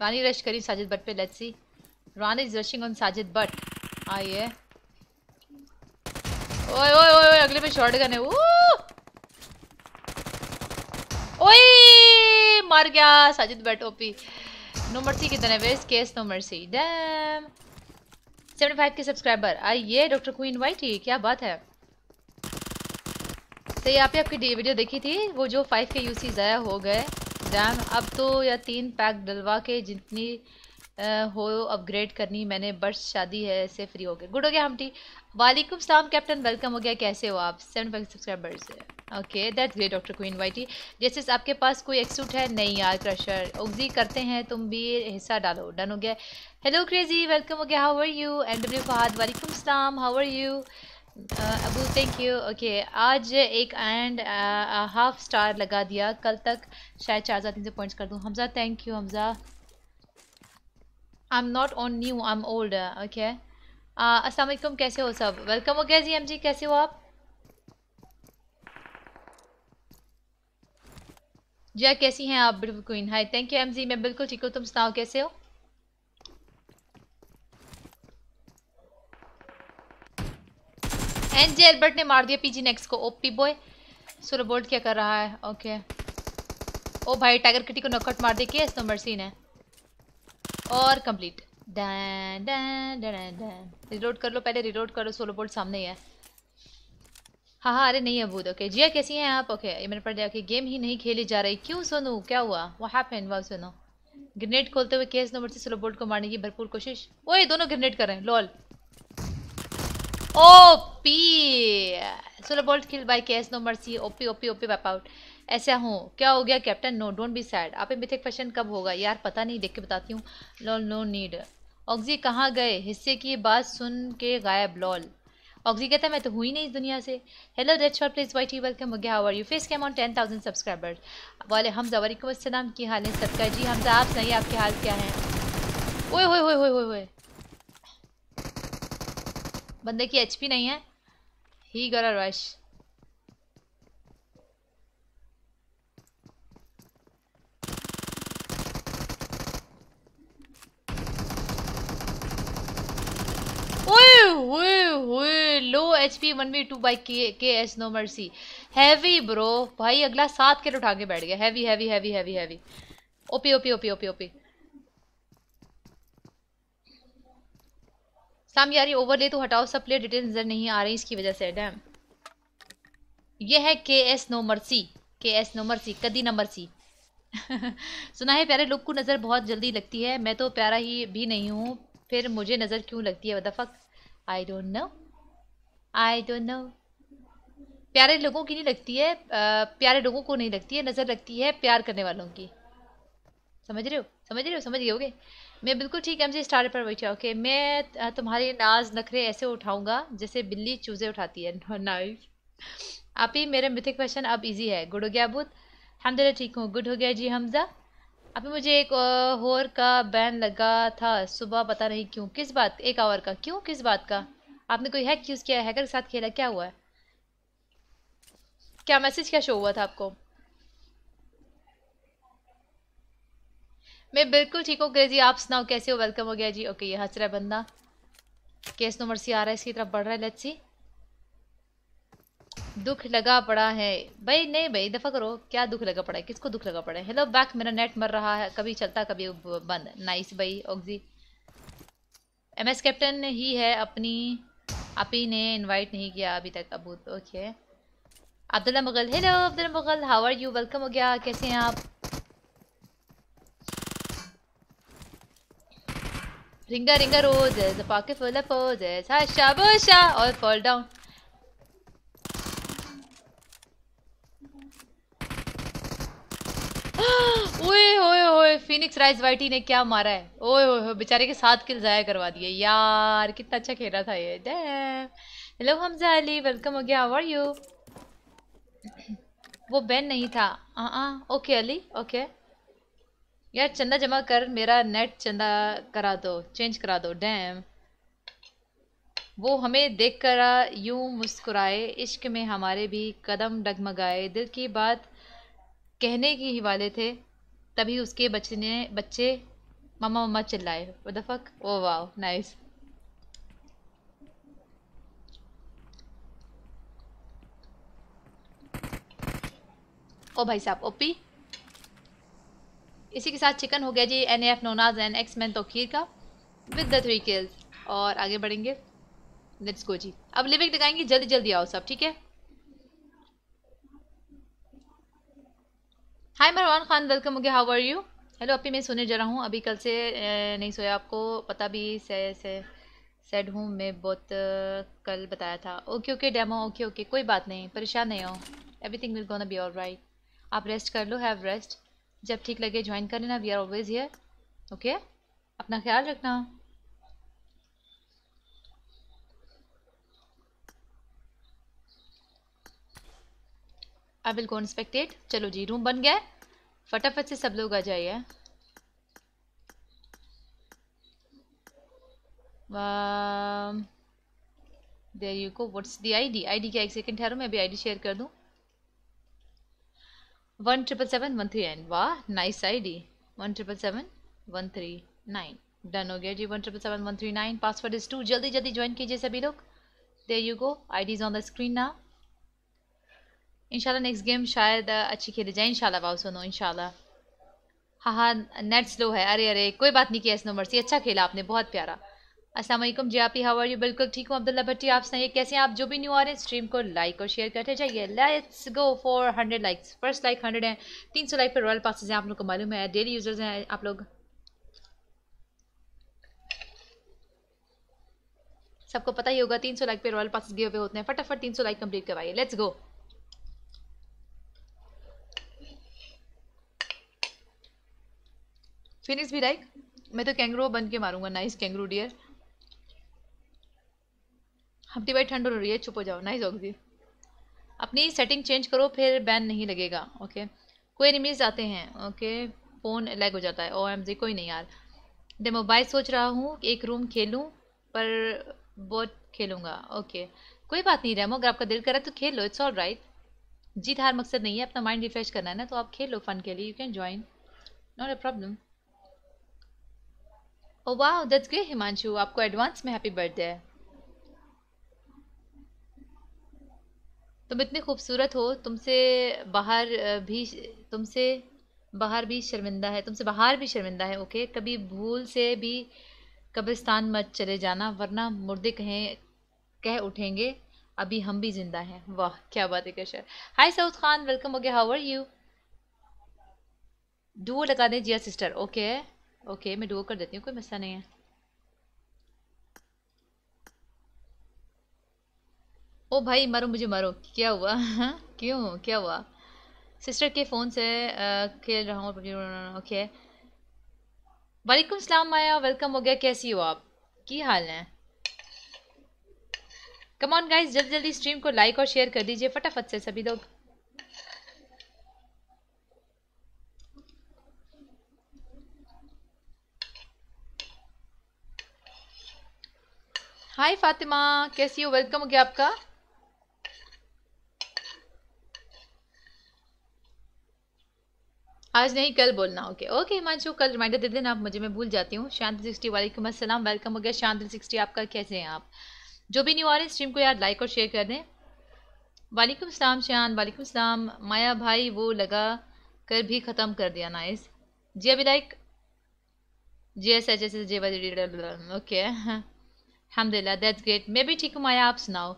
रानी रश करी साजिद बट पे let's see Rani is rushing on Sajid Butt आइए ओए ओए ओए अगले पे शॉर्ट गन है ओए मर गया Sajid Butt OP no mercy कितने waste case no mercy damn 75 के सब्सक्राइबर आइए डॉक्टर क्वीन इनवाइट ही क्या बात है तो यहाँ पे आपकी वीडियो देखी थी वो जो फाइव के यूसी ज़ाया हो गए डैम अब तो या तीन पैक डलवा के जितनी आ, हो अपग्रेड करनी मैंने बट शादी है से फ्री हो गए गुड हो गया टी वालेकुम सलाम कैप्टन वेलकम हो गया कैसे हो आप सेवन फाइव सब्सक्राइबर्स है okay that great doctor queen वाइटी जैसे आपके पास कोई एक्सूट है नहीं यार क्रशर ओगजी करते हैं तुम भी हिस्सा डालो डन हो गया हेलो क्रेजी वेलकम हो गया how are you and W Fahad वालेकुम सलाम how are you Abu thank you okay आज एक एंड हाफ स्टार लगा दिया कल तक शायद चार हज़ार तीन सौ पॉइंट्स कर दूँ Hamza thank you Hamza I am not on new I am old okay असलकुम कैसे हो सब वेलकम हो गया जी एम जी कैसे हो आप जी कैसी हैं आप बिल्कुल queen hi thank you M जी मैं बिल्कुल ठीक हूँ तुम सुनाओ कैसे हो एनजे एल्बर्ट ने मार दिया पीजी नेक्स्ट को ओपी बॉय सुरबोल्ट क्या कर रहा है ओके ओ भाई टाइगर किटी को नकट मार दे के नंबर सीन है और कंप्लीट रिलोड कर लो पहले रिलोड करो सोलो बोल्ट सामने ही है हाँ हाँ अरे नहीं अबूद ओके जिया कैसी हैं आप ओके ये मेरे पढ़ जाके गेम ही नहीं खेली जा रही क्यों सोनू क्या हुआ वो हैपन वाह सोनू ग्रेनेड खोलते हुए केस नंबर से सोलो बोल्ट को मारने की भरपूर कोशिश ओए दोनों ग्रेनेड कर रहे हैं lol OP! Solo bolt killed by KS, no mercy. OP, OP, OP, wipe out. ऐसा हूँ क्या हो गया captain no don't be sad आप मिथिक फैशन कब होगा यार पता नहीं देख के बताती हूँ लॉल नो नीड ऑक्जी कहाँ गए हिस्से की बात सुन के गायब लॉल ऑक्जी कहता है मैं तो हुई नहीं इस दुनिया से hello date short place white ही वेलकम गया how are you face cam on ten thousand subscribers वाले हमजा जवरिकम असलम की हाल है सबका जी हमजा आप सही आपके हाल क्या हैं ओए हो बंदे की एचपी नहीं है ही गर रश लो H P one B two by K S no mercy heavy bro भाई अगला सात किलो उठा के बैठ गया heavy heavy heavy heavy heavy OP OP OP OP OP साम यार ये ओवरले तो हटाओ सब प्लेयर डिटेल नज़र नहीं आ रही इसकी वजह से डैम ये है K S no mercy K S no mercy कदी नंबर सी सुना है प्यारे लोग को नज़र बहुत जल्दी लगती है मैं तो प्यारा ही भी नहीं हूँ फिर मुझे नज़र क्यों लगती है वफ़क I don't know I don't know प्यारे लोगों की नहीं लगती है प्यारे लोगों को नहीं लगती है नज़र लगती है प्यार करने वालों की समझ रहे हो समझ रहे हो समझ गए गए मैं बिल्कुल ठीक है मुझे स्टार्ट पर बैठा ओके मैं तुम्हारे नाज नखरे ऐसे उठाऊंगा जैसे बिल्ली चूजे उठाती है नाइफ आप ही मेरे मिथिक क्वेश्चन अब इजी है गुड हो गया बुध अलहमदिल्ला ठीक हूँ गुड हो गया जी हमज़ा ही मुझे एक होर का बैन लगा था सुबह पता नहीं क्यों किस बात एक आवर का क्यों किस बात का आपने कोई हैक यूज़ किया हैकर के साथ खेला क्या हुआ है क्या मैसेज क्या शो हुआ था आपको मैं बिल्कुल ठीक हूँ ग्रेजी आप सुनाओ कैसे हो वेलकम हो गया जी ओके ये हंस रहा है बंदा केस नंबर सी आ रहा है इसकी तरफ बढ़ रहा है लच्ची दुख लगा पड़ा है भाई नहीं भाई दफ़ा करो क्या दुख लगा पड़ा है किसको दुख लगा पड़ा है हेलो बैक मेरा नेट मर रहा है कभी चलता कभी बंद नाइस भाई ओगजी एम एस कैप्टन ही है अपनी आप ही ने इन्वाइट नहीं किया अभी तक अबूत तो, okay Abdullah Mughal hello Abdullah Mughal how are you welcome हो गया कैसे हैं आप Ringa ringa roses, a pocket full of poses. Hush, busha, all fall down. ओए ओए ओए फिनिक्स राइज वाइटी ने क्या मारा है ओए ओए बेचारे के साथ किल जाया करवा दिए यार कितना अच्छा खेल रहा था ये damn hello Hamza Ali welcome हो गया हाउ आर यू वो बैन नहीं था हाँ ओके हाँ, अली ओके okay. यार चंदा जमा कर मेरा नेट चंदा करा दो चेंज करा दो डैम वो हमें देख कर यूं मुस्कुराए इश्क में हमारे भी कदम डगमगाए दिल की बात कहने की ही वाले थे तभी उसके बच्चे ने बच्चे मामा मामा चिल्लाए द ओ वाओ नाइस ओ भाई साहब ओपी इसी के साथ चिकन हो गया जी एन एफ नोनाज एंड एक्स मैन तोखीर का विद द थ्री किल्स और आगे बढ़ेंगे लेट्स गो जी अब लिविक दिखाएंगे जल्दी जल्दी आओ सब ठीक है hi Marwan Khan welcome okay how are you hello अपी मैं सुने जा रहा हूँ अभी कल से नहीं सोया आपको पता भी से से सेड हूँ मैं बहुत कल बताया था okay okay demo okay okay कोई बात नहीं परेशान नहीं हो everything will gonna be all right आप रेस्ट कर लो हैव रेस्ट जब ठीक लगे ज्वाइन कर लेना we are always here okay अपना ख्याल रखना आई विल गो इंस्पेक्टेड चलो जी रूम बन गया फटाफट से सब लोग आ जाइए देर यू को व्हाट्स दी आईडी आईडी क्या एक सेकंड ठहरो मैं भी आईडी शेयर कर दूँ one triple seven one three nine वाह nice ID one triple seven one three nine done हो गया जी one triple seven one three nine password is two जल्दी जल्दी ज्वाइन कीजिए सभी लोग there you go D is on the screen ना इनशाला नेक्स्ट गेम शायद uh, अच्छी खेली जाए इनशाला वाह सुनो इनशाला हाँ हाँ नेट स्लो है अरे अरे कोई बात नहीं किया इस नंबर से अच्छा खेला आपने बहुत प्यारा असलम जी आप हाउ आर यू बिल्कुल ठीक हूँ अब्दुल्ला भट्टी आप सही कैसे हैं आप जो भी न्यू आ रहे हैं स्ट्रीम को लाइक और शेयर करते जाइए let's go for hundred likes first like hundred है तीन सौ लाइक पर रॉयल पासेज हैं आप लोग को मालूम है डेली यूजर्स हैं आप लोग सबको पता ही होगा तीन सौ लाइक पर रॉयल पासेज गिव अवे होते हैं फटाफट तीन सौ लाइक कंप्लीट करवाइए लेट्स गो फिनिक्स भी लाइक मैं तो कैंगरू बन के मारूंगा नाइस कैंगरू डियर हफ्टी भाई ठंड हो रही है चुप हो जाओ नाइस जी अपनी सेटिंग चेंज करो फिर बैन नहीं लगेगा ओके कोई एनिमीज आते हैं ओके फ़ोन लैग हो जाता है ओ एम जी कोई नहीं यार दे मोबाइल सोच रहा हूँ एक रूम खेलूँ पर बहुत खेलूँगा ओके कोई बात नहीं रेमो अगर आपका दिल करा तो खेल लो इट्स ऑल राइट जीत हार मकसद नहीं है अपना माइंड रिफ्रेश करना है ना तो आप खेल लो फन के लिए you can join not a problem ओ वाह दैट्स ग्रेट हिमांशु आपको एडवांस में हैप्पी बर्थडे है तुम इतने खूबसूरत हो तुमसे बाहर भी तुमसे बाहर भी शर्मिंदा है तुमसे बाहर भी शर्मिंदा है ओके कभी भूल से भी कब्रिस्तान मत चले जाना वरना मुर्दे कहें कह उठेंगे अभी हम भी जिंदा हैं वाह क्या बात है crusher hi Saud Khan welcome okay how are you duo लगा दें जिया सिस्टर ओके ओके मैं डुओ कर देती हूँ कोई मसला नहीं है ओ भाई मरो मुझे मरो क्या हुआ क्यों क्या हुआ सिस्टर के फ़ोन से खेल रहा हूँ ओके वालेकुम सलाम माया वेलकम हो गया कैसी हो आप की हाल है कमॉन गाइस जल्दी जल्दी स्ट्रीम को लाइक और शेयर कर दीजिए फटाफट से सभी लोग हाय फातिमा कैसी हो वेलकम हो गया आपका आज नहीं कल बोलना ओके ओके हिमांशु कल रिमाइंडर दे देना आप मुझे मैं भूल जाती हूँ शांति सिक्सटी वालेकुम असलम वेलकम हो गया शांत सिक्सटी आपका कैसे हैं आप जो भी न्यू आ रहे स्ट्रीम को यार लाइक और शेयर कर दें वालेकुम सलाम शान वालेकुम सलाम माया भाई वो लगा कर भी ख़त्म कर दिया नाइस जी अभी लाइक जी S H S S J Y okay अलहमदिल्ला दैट्स ग्रेट मैं भी ठीक हूँ माया आप सुनाओ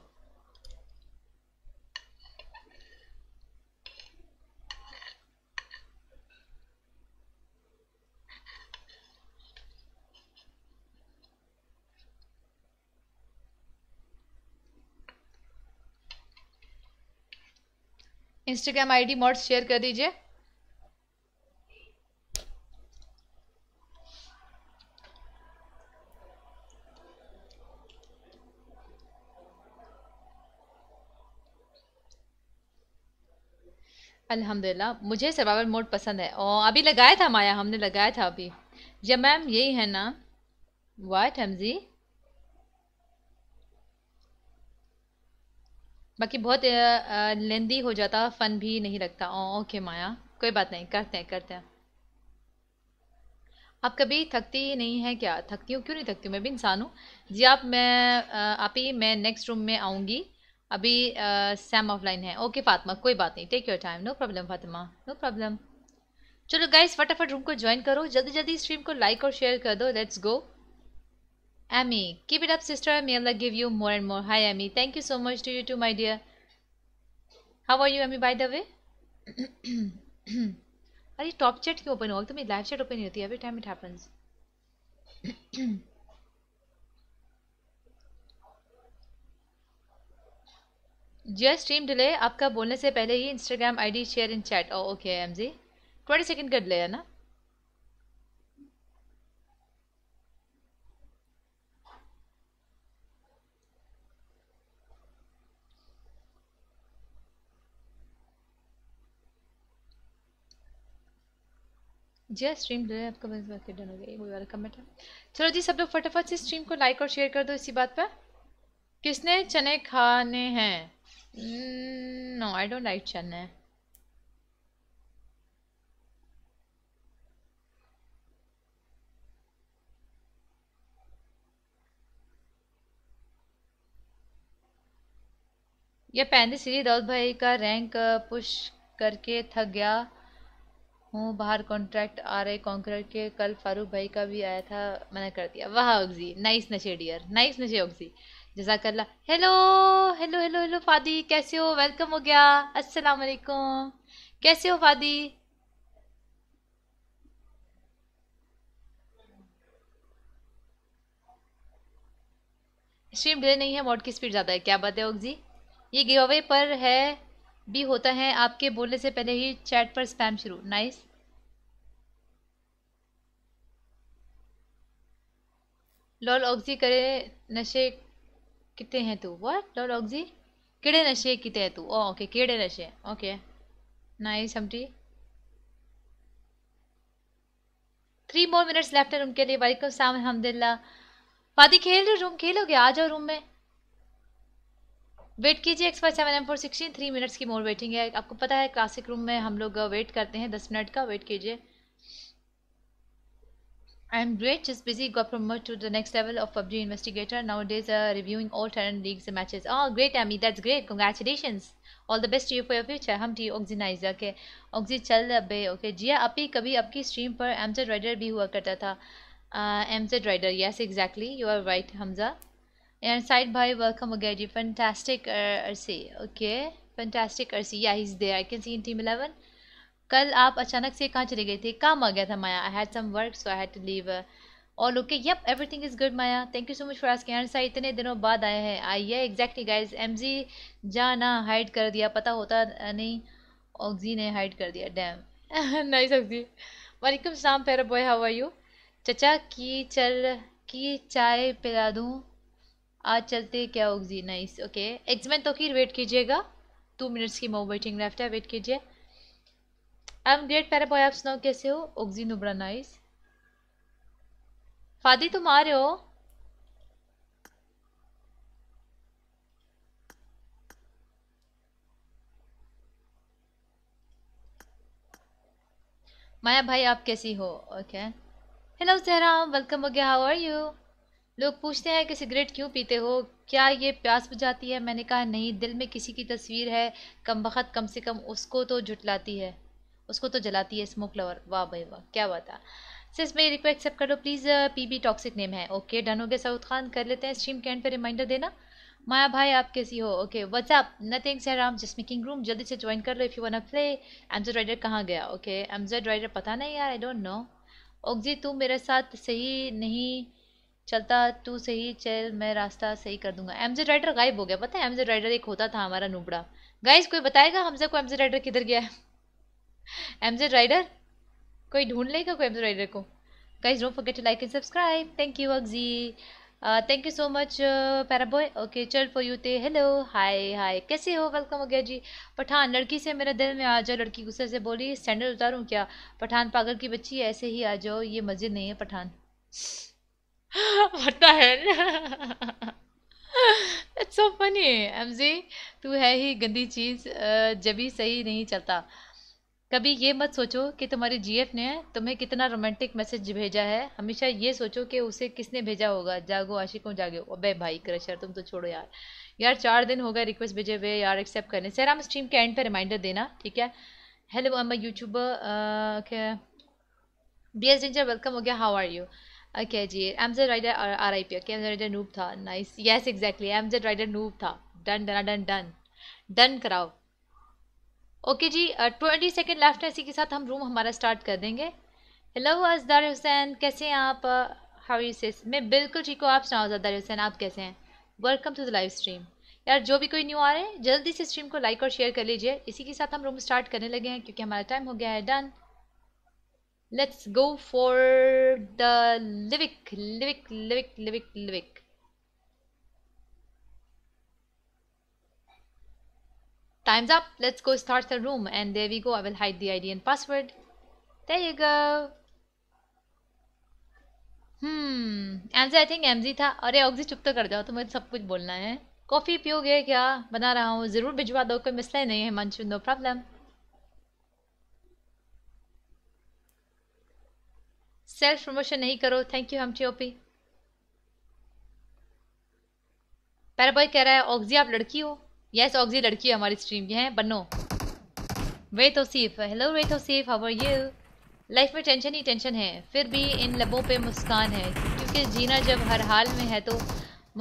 इंस्टाग्राम आईडी मॉड्स शेयर कर दीजिए अल्हम्दुलिल्लाह मुझे सर्वाइवल मोड पसंद है और अभी लगाया था माया हमने लगाया था अभी जब मैम यही है ना वाट हमजी बाकी बहुत लेंदी हो जाता फन भी नहीं लगता ओके माया कोई बात नहीं करते हैं करते हैं आप कभी थकती ही नहीं है क्या थकती हूँ क्यों नहीं थकती हूँ मैं भी इंसान हूँ जी आप मैं आप ही मैं नेक्स्ट रूम में आऊँगी अभी सैम ऑफलाइन है ओके फातिमा कोई बात नहीं take your time no problem Fatima no problem चलो गाइस फटाफट रूम को ज्वाइन करो जल्दी जल्दी स्ट्रीम को लाइक और शेयर कर दो let's go Amy, keep it up, sister. May Allah give you more and more. Hi, Amy. Thank you so much to you too, my dear. How are you, Amy, by the way? are you top chat? Why open? All the time live chat open. होती every time it happens. Jiya stream delay आपका बोलने से पहले ही Instagram ID share in chat okay MG ji twenty second कर ले है ना जी स्ट्रीम जो है आपका बस बाकी डन हो गया वही वाला कमेंट है चलो जी सब लोग फटाफट से स्ट्रीम को लाइक और शेयर कर दो इसी बात पर किसने चने खाने हैं नो आई डोंट लाइक चने ये पहले सीधी दौलत भाई का रैंक पुश uh, करके थक गया हूँ बाहर कॉन्ट्रैक्ट आ रहे कॉन्करर के कल फारूक भाई का भी आया था मैंने कर दिया वाह ऑक्जी नाइस नशे डियर नाइस नशे जजाक अल्लाह हेलो हेलो हेलो हेलो फादी कैसे हो वेलकम हो गया अस्सलाम वालेकुम कैसे हो फादी स्ट्रीम डिले नहीं है मॉड की स्पीड ज़्यादा है क्या बात है ओगजी ये गिव अवे पर है भी होता है आपके बोलने से पहले ही चैट पर स्पैम शुरू नाइस लॉल ऑक्जी करे नशे कितने हैं तू व्हाट लॉल ऑक्जी किड़े नशे कितने हैं तू ओके oh, किड़े नशे ओके नाइस टी थ्री मोर मिनट्स लेफ्ट है रूम के लिए वालेकुम सलाम अलहमदिल्ला फादी खेल रहे रूम खेलोगे आ जाओ रूम में वेट कीजिए X five seven M four sixteen three minutes की मोर वेटिंग है आपको पता है क्लासिक रूम में हम लोग वेट uh, करते हैं दस मिनट का वेट कीजिए I am great just busy go promote to the next level of PUBG investigator nowadays reviewing all turn leagues matches all great Amy that's great congratulation all the best you for your future हम टी ऑक्जीनाइजर के ऑक्जी चल बे okay Zia अपी कभी अब की स्ट्रीम पर एमजेड राइडर भी हुआ करता था MZ rider yes exactly you are right Hamza And Said Bhai, welcome Ugaji. Fantastic uh, Arsi. Okay. Fantastic Arsi. Yeah, he's there. I can see in team 11. कल आप अचानक से कहाँ चले गए थे काम आ गया था Maya I had some work so I had to leave all okay yup everything is good Maya thank you so much for asking and Sai इतने दिनों बाद आए हैं आइए एग्जैक्टली गाइज एम जी जा ना हाइड कर दिया पता होता नहीं ऑक्जी ने हाइड कर दिया डैम नाइस ऑक्जी वालेकुम सलाम para boy how are you चचा की चल की चाय पिला दूँ आज चलते क्या होगी नाइस ओके तो तोकीर वेट कीजिएगा टू मिनट्स की मोब वेटिंग लेफ्ट है वेट कीजिए I am great para boy आप सुनाओ कैसे हो ओगजी नुबरा नाइस फादी तुम आ रहे हो माया भाई आप कैसी हो ओके हेलो सहरा वेलकम हो गया हाउ आर यू लोग पूछते हैं कि सिगरेट क्यों पीते हो क्या ये प्यास बुझाती है मैंने कहा नहीं दिल में किसी की तस्वीर है कम वक़्त कम से कम उसको तो झुटलाती है उसको तो जलाती है स्मोक लवर वाह भाई वाह क्या बात है सिर्फ मेरी रिक्वेस्ट एक्सेप्ट कर please P B toxic name है ओके डन हो गया साउद खान कर लेते हैं स्ट्रीम कैंड पर रिमाइंडर देना माया भाई आप कैसी हो okay what's up nothing sir Ram just making room जल्दी से ज्वाइन कर लो if you want play MZ rider कहाँ गया ओके एमजेड राइडर पता नहीं यार आई डोंट नो जी तुम मेरे साथ सही नहीं चलता तू सही चल मैं रास्ता सही कर दूंगा जेड राइडर गायब हो गया पता है जेड राइडर एक होता था हमारा नूबड़ा गाइस कोई बताएगा हमसे को जेड राइडर किधर गया है जेड राइडर कोई ढूंढ लेगा कोई जेड राइडर को guys don't forget to like and subscribe thank you अक्जी thank you so much para boy okay चल फॉर यू ते हेलो हाय हाय कैसे हो वेलकम हो गया जी पठान लड़की से मेरे दिल में आ जाओ लड़की गुस्से से बोली सैंडल उतारूँ क्या पठान पागल की बच्ची ऐसे ही आ जाओ ये मज़े नहीं है Pathan What the hell? That's so funny. MZ, तू है ही गंदी चीज जब जबी सही नहीं चलता कभी ये मत सोचो कि तुम्हारी एफ ने तुम्हें कितना रोमांटिक मैसेज भेजा है हमेशा ये सोचो कि उसे किसने भेजा होगा जागो आशिकों जागे अबे भाई क्रशर तुम तो छोड़ो यार यार चार दिन हो गए रिक्वेस्ट भेजे हुए यार एक्सेप्ट करने सर हम स्ट्रीम के एंड पे रिमाइंडर देना ठीक है hello I youtuber B S danger welcome हो गया हाउ आर यू ओके जी M Z rider R I P okay M Z rider noob था nice yes exactly M Z rider noob था done done done done done कराओ okay जी twenty second left है इसी के साथ हम रूम हमारा स्टार्ट कर देंगे हेलो अजदार हुसैन कैसे हैं आप हाउ यू सेस मैं बिल्कुल ठीक हूँ आप सुनाओ अजदार हुसैन आप कैसे हैं welcome to the live stream यार जो भी कोई न्यू आ रहे हैं जल्दी से स्ट्रीम को लाइक और शेयर कर लीजिए इसी के साथ हम रूम स्टार्ट करने लगे हैं क्योंकि हमारा टाइम हो गया है done let's go for the lyric lyric lyric lyric lyric time's up let's go start the room and there we go i will hide the id and password there you go hmm MJ I think MG था अरे oxy चुप तो कर जाओ तुम्हें सब कुछ बोलना है कॉफ़ी पियोगे क्या बना रहा हूँ ज़रूर do. Koi कोई मसला नहीं है मंशु नो प्रॉब्लम सेल्फ प्रमोशन नहीं करो थैंक यू हम ओपी पैराबॉय कह रहा है ऑक्जी आप लड़की हो यस ऑक्जी लड़की है हमारी स्ट्रीम की है बनो तो ओसीफ हेलो वे तो हाउ आर यू लाइफ में टेंशन ही टेंशन है फिर भी इन लबों पे मुस्कान है क्योंकि जीना जब हर हाल में है तो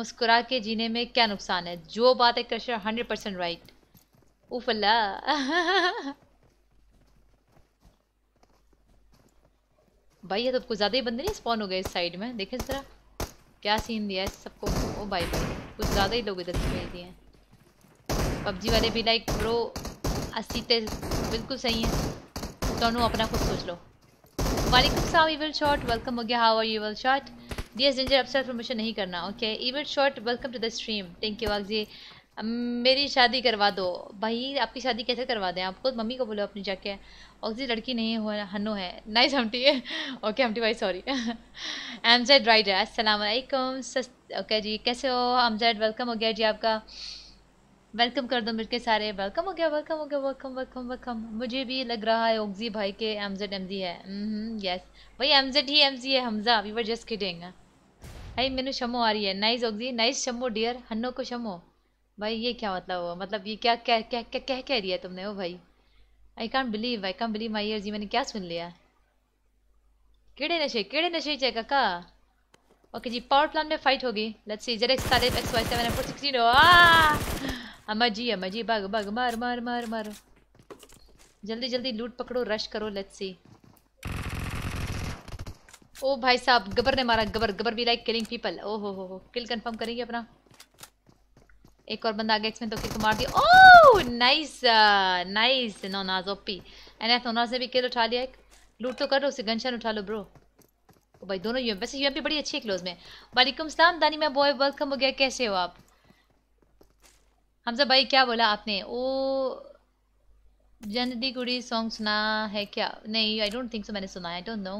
मुस्कुरा के जीने में क्या नुकसान है जो बात है क्रशर हंड्रेड परसेंट राइट उफल्ला भाई ये तो कुछ ज़्यादा ही बंदे नहीं स्पॉन हो गए इस साइड में देखे ज़रा क्या सीन दिया है सबको ओ भाई कुछ ज़्यादा ही लोग इधर से भेज दिए हैं पबजी वाले भी लाइक प्रो अस्सी ते बिल्कुल सही है दोनों अपना खुद सोच लो वालेकुम साहब ईवल शॉट वेलकम हो गया how are evil shot D S danger अब सर प्रमोशन नहीं करना okay evil shot welcome to the stream thank you जी मेरी शादी करवा दो भाई आपकी शादी कैसे करवा दें आप खुद मम्मी को बोलो अपनी जाके ऑक्सी लड़की नहीं हो हनो है नाइस हमटी है ओके हमटी भाई सॉरी एमजेड राइट है असलकम ओके जी कैसे हो एमजेड वेलकम हो गया जी आपका वेलकम कर दो मेरे सारे वेलकम हो गया वेलकम हो गया वेलकम वेलकम वेलकम मुझे भी लग रहा है ओगजी भाई के एमजेड एमजी है यस mm-hmm, भाई एमजेड ही एमजी है Hamza we were just kidding भाई मैंने शमो आ रही है नाइस ओगजी नाइस शमो डियर हन्नो को शमो भाई ये क्या मतलब हुआ मतलब ये क्या कह कह कह कह कह दिया तुमने ओ भाई I can't believe I can't believe my जी मैंने क्या सुन लिया केड़े नशे केड़े नशे चे काका ओके जी पावर प्लान में फाइट होगी लेट्स सी जेड सारे X Y seven four sixteen अम्मा जी अम्मा जी बग बग मार मार मार मार जल्दी जल्दी लूट पकड़ो रश करो लेट्स सी ओ भाई साहब गबर ने मारा Gabbar Gabbar be like killing people ओ हो हो हो किल कंफर्म करेंगे अपना एक और बंदा आगे एक्सपेन तो किक मार दिया ओह नाइस नाइस uh, नोनाज ओपी एंड एफ नोनाज से भी किल उठा लिया एक लूट तो कर लो उसे गनशन उठा लो ब्रो तो भाई दोनों यूएम वैसे यूएम भी बड़ी अच्छी है क्लोज में वालेकुम सलाम दानी मैं बॉय वेलकम हो गया कैसे हो आप हमसे भाई क्या बोला आपने ओ जनदी गुड़ी सॉन्ग सुना है क्या नहीं आई डोंट थिंक सो मैंने सुना आई डोंट नो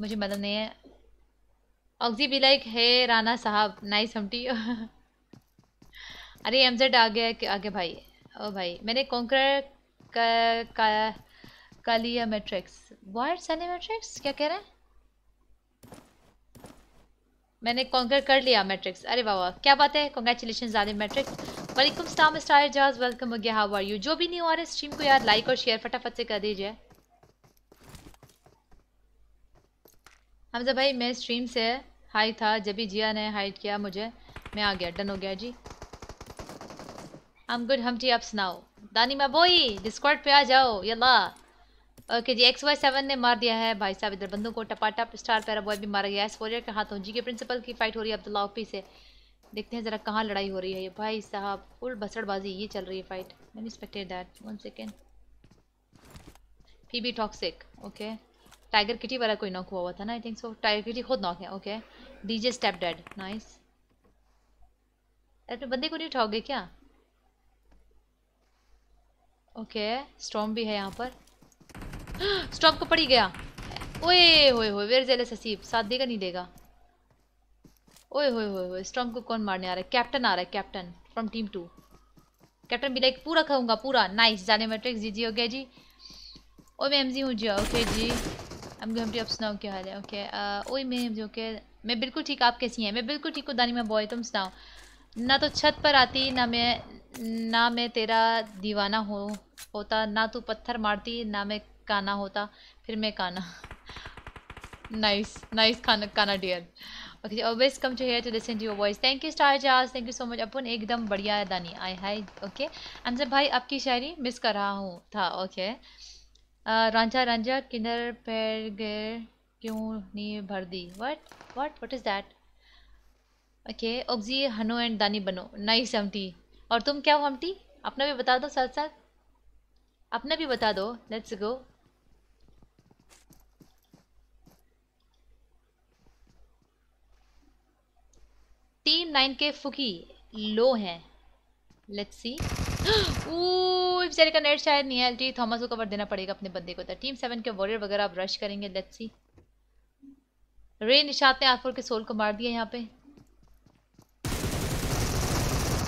मुझे मतलब नहीं है ऑक्जी भी लाइक है राना साहब नाइस हमटी अरे एम जेड आ गया आगे भाई ओ भाई मैंने कॉन्कर का, का, लिया मैट्रिक्स वाट सनी मैट्रिक्स क्या कह रहे हैं मैंने कॉन्कर कर लिया मैट्रिक्स अरे वाह क्या बात है कॉन्ग्रेचुलेशन ज़्यादा मैट्रिक्स वालेकुम स्टाम स्टार जहाज वेलकम हो गया हाउ आर यू जो भी नहीं हो रहा है स्ट्रीम को यार लाइक और शेयर फटाफट से कर दीजिए हमजा भाई मैं स्ट्रीम से हाई था जब भी जिया ने हाइड किया मुझे मैं आ गया डन हो गया जी आई एम गुड हमटी आप सुनाओ दानी मैं बोई डिस्कॉर्ड पे आ जाओ ये ला ओके जी एक्स वाई सेवन ने मार दिया है भाई साहब इधर बंदू को टपाटप स्टार पैरा बॉय भी मारा गया है स्पोरियर के हाथों जी के प्रिंसिपल की फाइट हो रही है अब्दुल्ला ओपी तो से देखते हैं ज़रा कहाँ लड़ाई हो रही है ये भाई साहब फुल बसड़बाजी ये चल रही है फाइट मैंने expected that one second P B toxic okay tiger kitty वाला कोई नॉक हुआ हुआ था ना I think so tiger kitty खुद नॉक है okay DJ step dead nice अरे बंदे को नहीं उठाओगे क्या ओके स्टॉम भी है यहाँ पर स्टॉम को तो पड़ी गया ओए होए होए वेर जेलस ससीब साथ देगा नहीं देगा ओए होए होए होए स्टॉम को कौन मारने आ रहा है कैप्टन आ रहा है captain from team two captain भी लाइक पूरा खाऊंगा पूरा नाइस जाने मैट्रिक्स जी जी हो गया जी ओ मैं एम जी हूँ जी ओके जी एम जी हम जी अब सुनाओ क्या हाल है ओके uh, ओ मैं एम जी ओके मैं बिल्कुल ठीक आप कैसी हैं मैं बिल्कुल ठीक हूँ दानी मैं बॉय तुम सुनाओ ना तो छत पर आती ना मैं ना मैं तेरा दीवाना हो होता ना तू पत्थर मारती ना मैं काना होता फिर मैं काना नाइस नाइस kana काना dear okay always come to here to listen to your voice thank you star jazz thank you so much अपन एकदम बढ़िया है दानी आई हाई ओके अनसर भाई आपकी शायरी मिस कर रहा हूँ था ओके रांझा रांझा किन्नर पैर गिर क्यों नहीं भर दी what what what is that okay ओगजी हनो एंड दानी बनो नाइस एम टी और तुम क्या हो हमटी अपना भी बता दो साथ साथ अपना भी बता दो लेट्स गो टीम नाइन के फुकी लो हैं लेट्स सी बेचारे का नेट शायद नहीं है एलटी थॉमस e को कवर देना पड़ेगा अपने बंदे को तो टीम सेवन के वॉरियर वगैरह आप रश करेंगे लेट्स सी रे निशात ने आरफोर के सोल को मार दिया यहाँ पे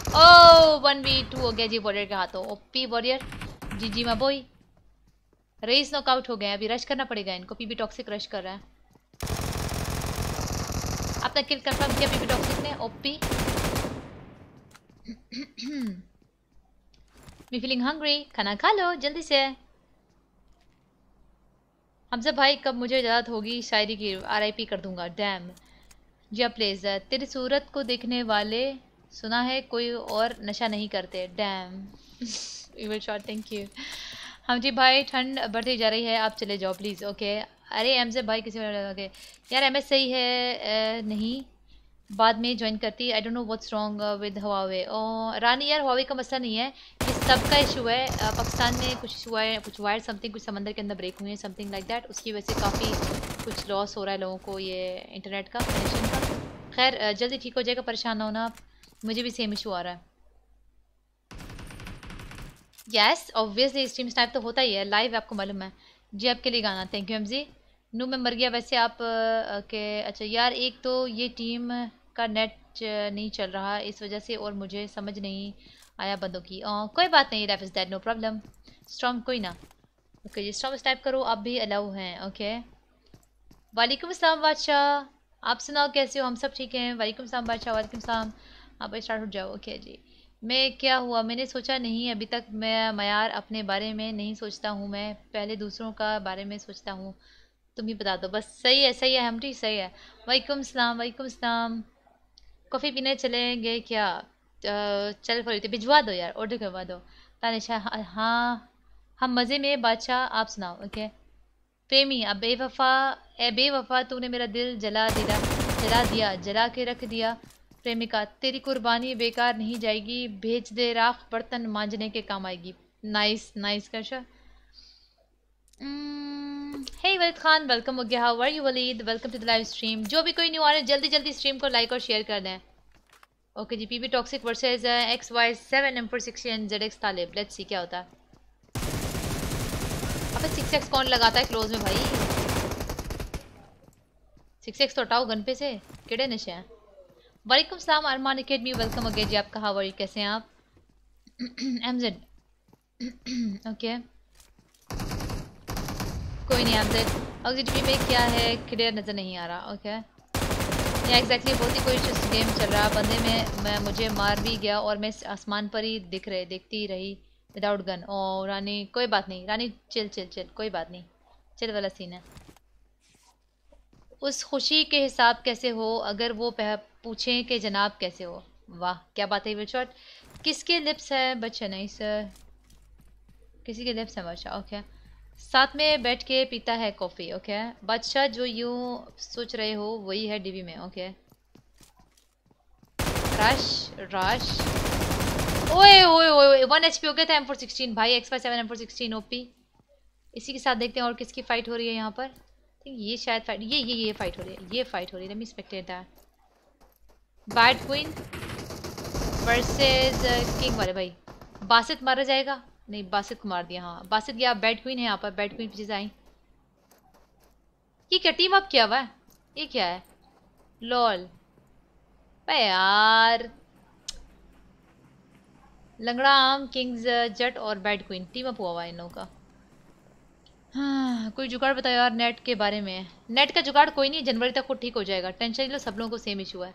ओ वन बी टू हो गया जी वॉरियर के हाथों ओपी वॉरियर जी जी मबोई रेस नॉकआउट हो गए अभी रश करना पड़ेगा इनको पीबी टॉक्सिक रश कर रहा है आपने किल कंफर्म किया पीबी टॉक्सिक ने ओपी मी फीलिंग हंग्री खाना खा लो जल्दी से हमसे भाई कब मुझे इजाज़त होगी शायरी की आरआईपी कर दूंगा डैम जी प्लीज तेरी सूरत को देखने वाले सुना है कोई और नशा नहीं करते damn will short thank you हाँ जी भाई ठंड बढ़ती जा रही है आप चले जाओ प्लीज़ ओके अरे एम से भाई किसी ओके यार एम एस सही है नहीं बाद में ज्वाइन करती I don't know what's wrong with Huawei और रानी यार हवावे का मसला नहीं है ये सब का इशू है पाकिस्तान में कुछ इशू है कुछ वायर समथिंग कुछ समंदर के अंदर ब्रेक हुए हैं समथिंग लाइक दैट उसकी वजह से काफ़ी कुछ लॉस हो रहा है लोगों को ये इंटरनेट का कनेक्शन का खैर जल्दी ठीक हो जाएगा परेशान ना होना आप मुझे भी सेम इशू आ रहा है यस ऑब्वियसली स्ट्रीम स्नैप तो होता ही है लाइव आपको मालूम है जी आपके लिए गाना थैंक यू एम जी नू में मर गया वैसे आप के अच्छा यार एक तो ये टीम का नेट नहीं चल रहा इस वजह से और मुझे समझ नहीं आया बंदों की आ, कोई बात नहीं life is that no problem storm कोई ना ओके जी स्ट्रॉम स्टाइप करो आप भी अलाउ हैं ओके वालेकुम असलम बादशाह आप सुनाओ कैसे हो हम सब ठीक हैं वालेकुम सलाम बादशाह वालेकुम सलाम आप स्टार्ट हो जाओ ओके जी मैं क्या हुआ मैंने सोचा नहीं अभी तक मैं मैार अपने बारे में नहीं सोचता हूँ मैं पहले दूसरों का बारे में सोचता हूँ तुम ही बता दो बस सही है सही है हम ठीक सही है वाईकुम सलाम वाईकुम सलाम कॉफ़ी पीने चलेंगे क्या चल तो भिजवा दो यार ऑर्डर करवा दो तानिशा हाँ हम मज़े में बादशाह आप सुनाओ ओके प्रेमी अब बेवफा ए बेवफा तूने मेरा दिल जला दिया जला दिया जला के रख दिया प्रेमिका तेरी कुर्बानी बेकार नहीं जाएगी भेज दे राख बर्तन मांजने के काम आएगी nice nice crusher hey Walid Khan welcome okay how are you Walid welcome to the live stream जो भी कोई न्यू आ रहे हैं जल्दी जल्दी स्ट्रीम को लाइक और शेयर कर दें ओके जी P toxic versus X Y seven M four six N Z X Talib let's see क्या होता है अब सिक्स तो एक्स कौन लगाता है क्लोज में भाई सिक्स एक्स तो हटाओ गन पे से किड़े नशे हैं वालेकुम सलाम अरमान अकेडमी वेलकम अगे जी आप कहा वरी कैसे हैं आप एमजेड ओके कोई नहीं एमजेड ऑक्सीजन में क्या है क्लियर नज़र नहीं आ रहा ओके या एग्जैक्टली बहुत ही कोई गेम चल रहा बंदे में मैं मुझे मार भी गया और मैं आसमान पर ही दिख रहे देखती रही विदाउट गन और रानी कोई बात नहीं रानी चिल चिल चिल कोई बात नहीं चिल वाला सीन है उस खुशी के हिसाब कैसे हो अगर वो पूछें कि जनाब कैसे हो वाह क्या बात है शॉट किसके लिप्स है बच्चा नहीं सर किसी के लिप्स हैं बादशाह ओके साथ में बैठ के पीता है कॉफ़ी ओके बादशाह जो यूँ सोच रहे हो वही है डीवी में ओके रश रश ओए ओए ओए वन एच पी हो गया था एम फोर सिक्सटीन भाई X five seven M four sixteen O P इसी के साथ देखते हैं और किसकी फ़ाइट हो रही है यहाँ पर थिंक ये शायद फाइट ये ये ये फाइट हो रही है ये फाइट हो रही है me expected that bad queen versus king वाले भाई बासित मारा जाएगा नहीं बासित को मार दिया हाँ बासित या बैड क्वीन है यहाँ पर बैड क्वीन पीछे आई ये क्या टीम अप क्या हुआ है ये क्या है लॉल भाई यार लंगड़ा आम किंग्स जट uh, और बैड क्वीन टीम अप हुआ हुआ इन लोगों का हाँ कोई जुगाड़ बताओ यार नेट के बारे में नेट का जुगाड़ कोई नहीं जनवरी तक को ठीक हो जाएगा टेंशन लो सब लोगों को सेम इशू है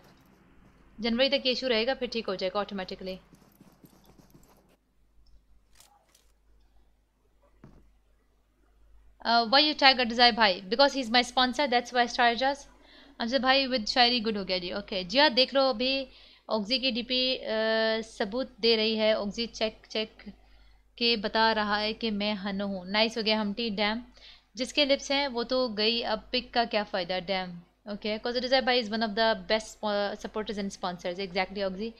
जनवरी तक ये इशू रहेगा फिर ठीक हो जाएगा ऑटोमेटिकली वाई यू टाइगर डिज़ाई भाई because he is my sponsor that's why star just हमसे भाई विद शायरी गुड हो गया जी ओके okay. जी हाँ देख लो अभी ऑक्जी की डीपी uh, सबूत दे रही है ऑक्जी चेक चेक के बता रहा है कि मैं हन हूँ नाइस हो गया हमटी डैम जिसके लिप्स हैं वो तो गई अब पिक का क्या फ़ायदा डैम ओके कौजरजाय भाई is one of the best supporters and sponsors exactly ऑग्जी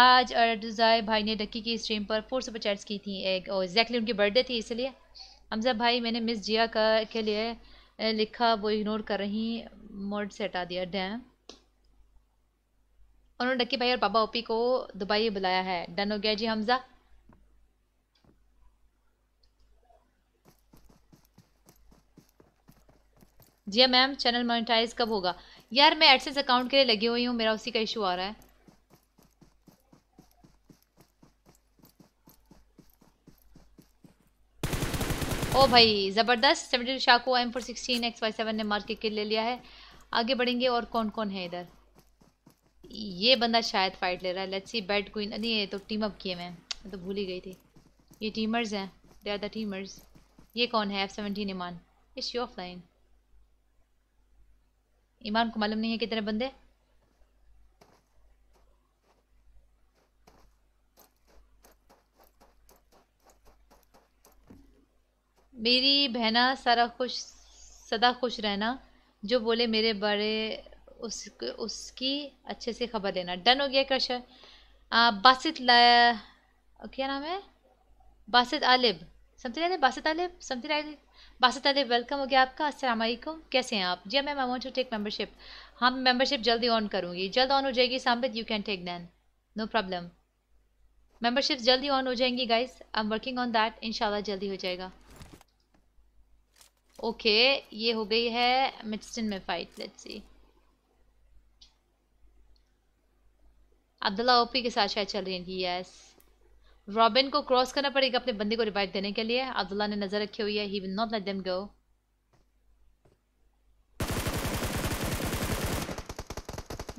आज अरजाय भाई ने डक्की की स्ट्रीम पर फोर सुपर चैट्स की थी एक और एग्जैक्टली उनकी बर्थडे थी इसलिए हमजा भाई मैंने मिस जिया का के लिए लिखा वो इग्नोर कर रही मोड से हटा दिया डैम उन्होंने डक्की भाई और पापा ओपी को दुबई बुलाया है डन हो गया जी Hamza ji ma'am channel monetize कब होगा यार मैं एडसेंस अकाउंट के लिए लगी हुई हूँ मेरा उसी का इशू आ रहा है ओ भाई ज़बरदस्त सेवेंटी टू शाको M four sixteen X Y seven ने मार के किल ले लिया है आगे बढ़ेंगे और कौन कौन है इधर ये बंदा शायद फाइट ले रहा है लेट्स सी बैट क्वीन नहीं ये तो टीम अप किए मैं तो भूल ही गई थी ये टीमर्स हैं दे आर द टीमर्स ये कौन है F seventeen Iman it's offline Iman को मालूम नहीं है कितने बंदे मेरी बहना सारा खुश सदा खुश रहना जो बोले मेरे बड़े उस उसकी अच्छे से खबर लेना डन हो गया क्रशर बासित क्या नाम है Basit Alib something Basit Alib something Basit welcome हो गया आपका असलम कैसे हैं आप जी ma'am I want to take membership हम मेम्बरशिप जल्दी ऑन करूँगी जल्द ऑन हो जाएगी Sambit you can take then no problem membership जल्दी ऑन हो जाएंगी guys I am working on that इनशाला जल्दी हो जाएगा ओके okay, ये हो गई है मिडस्टन में fight let's see Abdullah OP के साथ शायद चल रही है यस रॉबिन को क्रॉस करना पड़ेगा अपने बंदे को रिवाइव देने के लिए अब्दुल्ला ने नजर रखी हुई है he will not let them go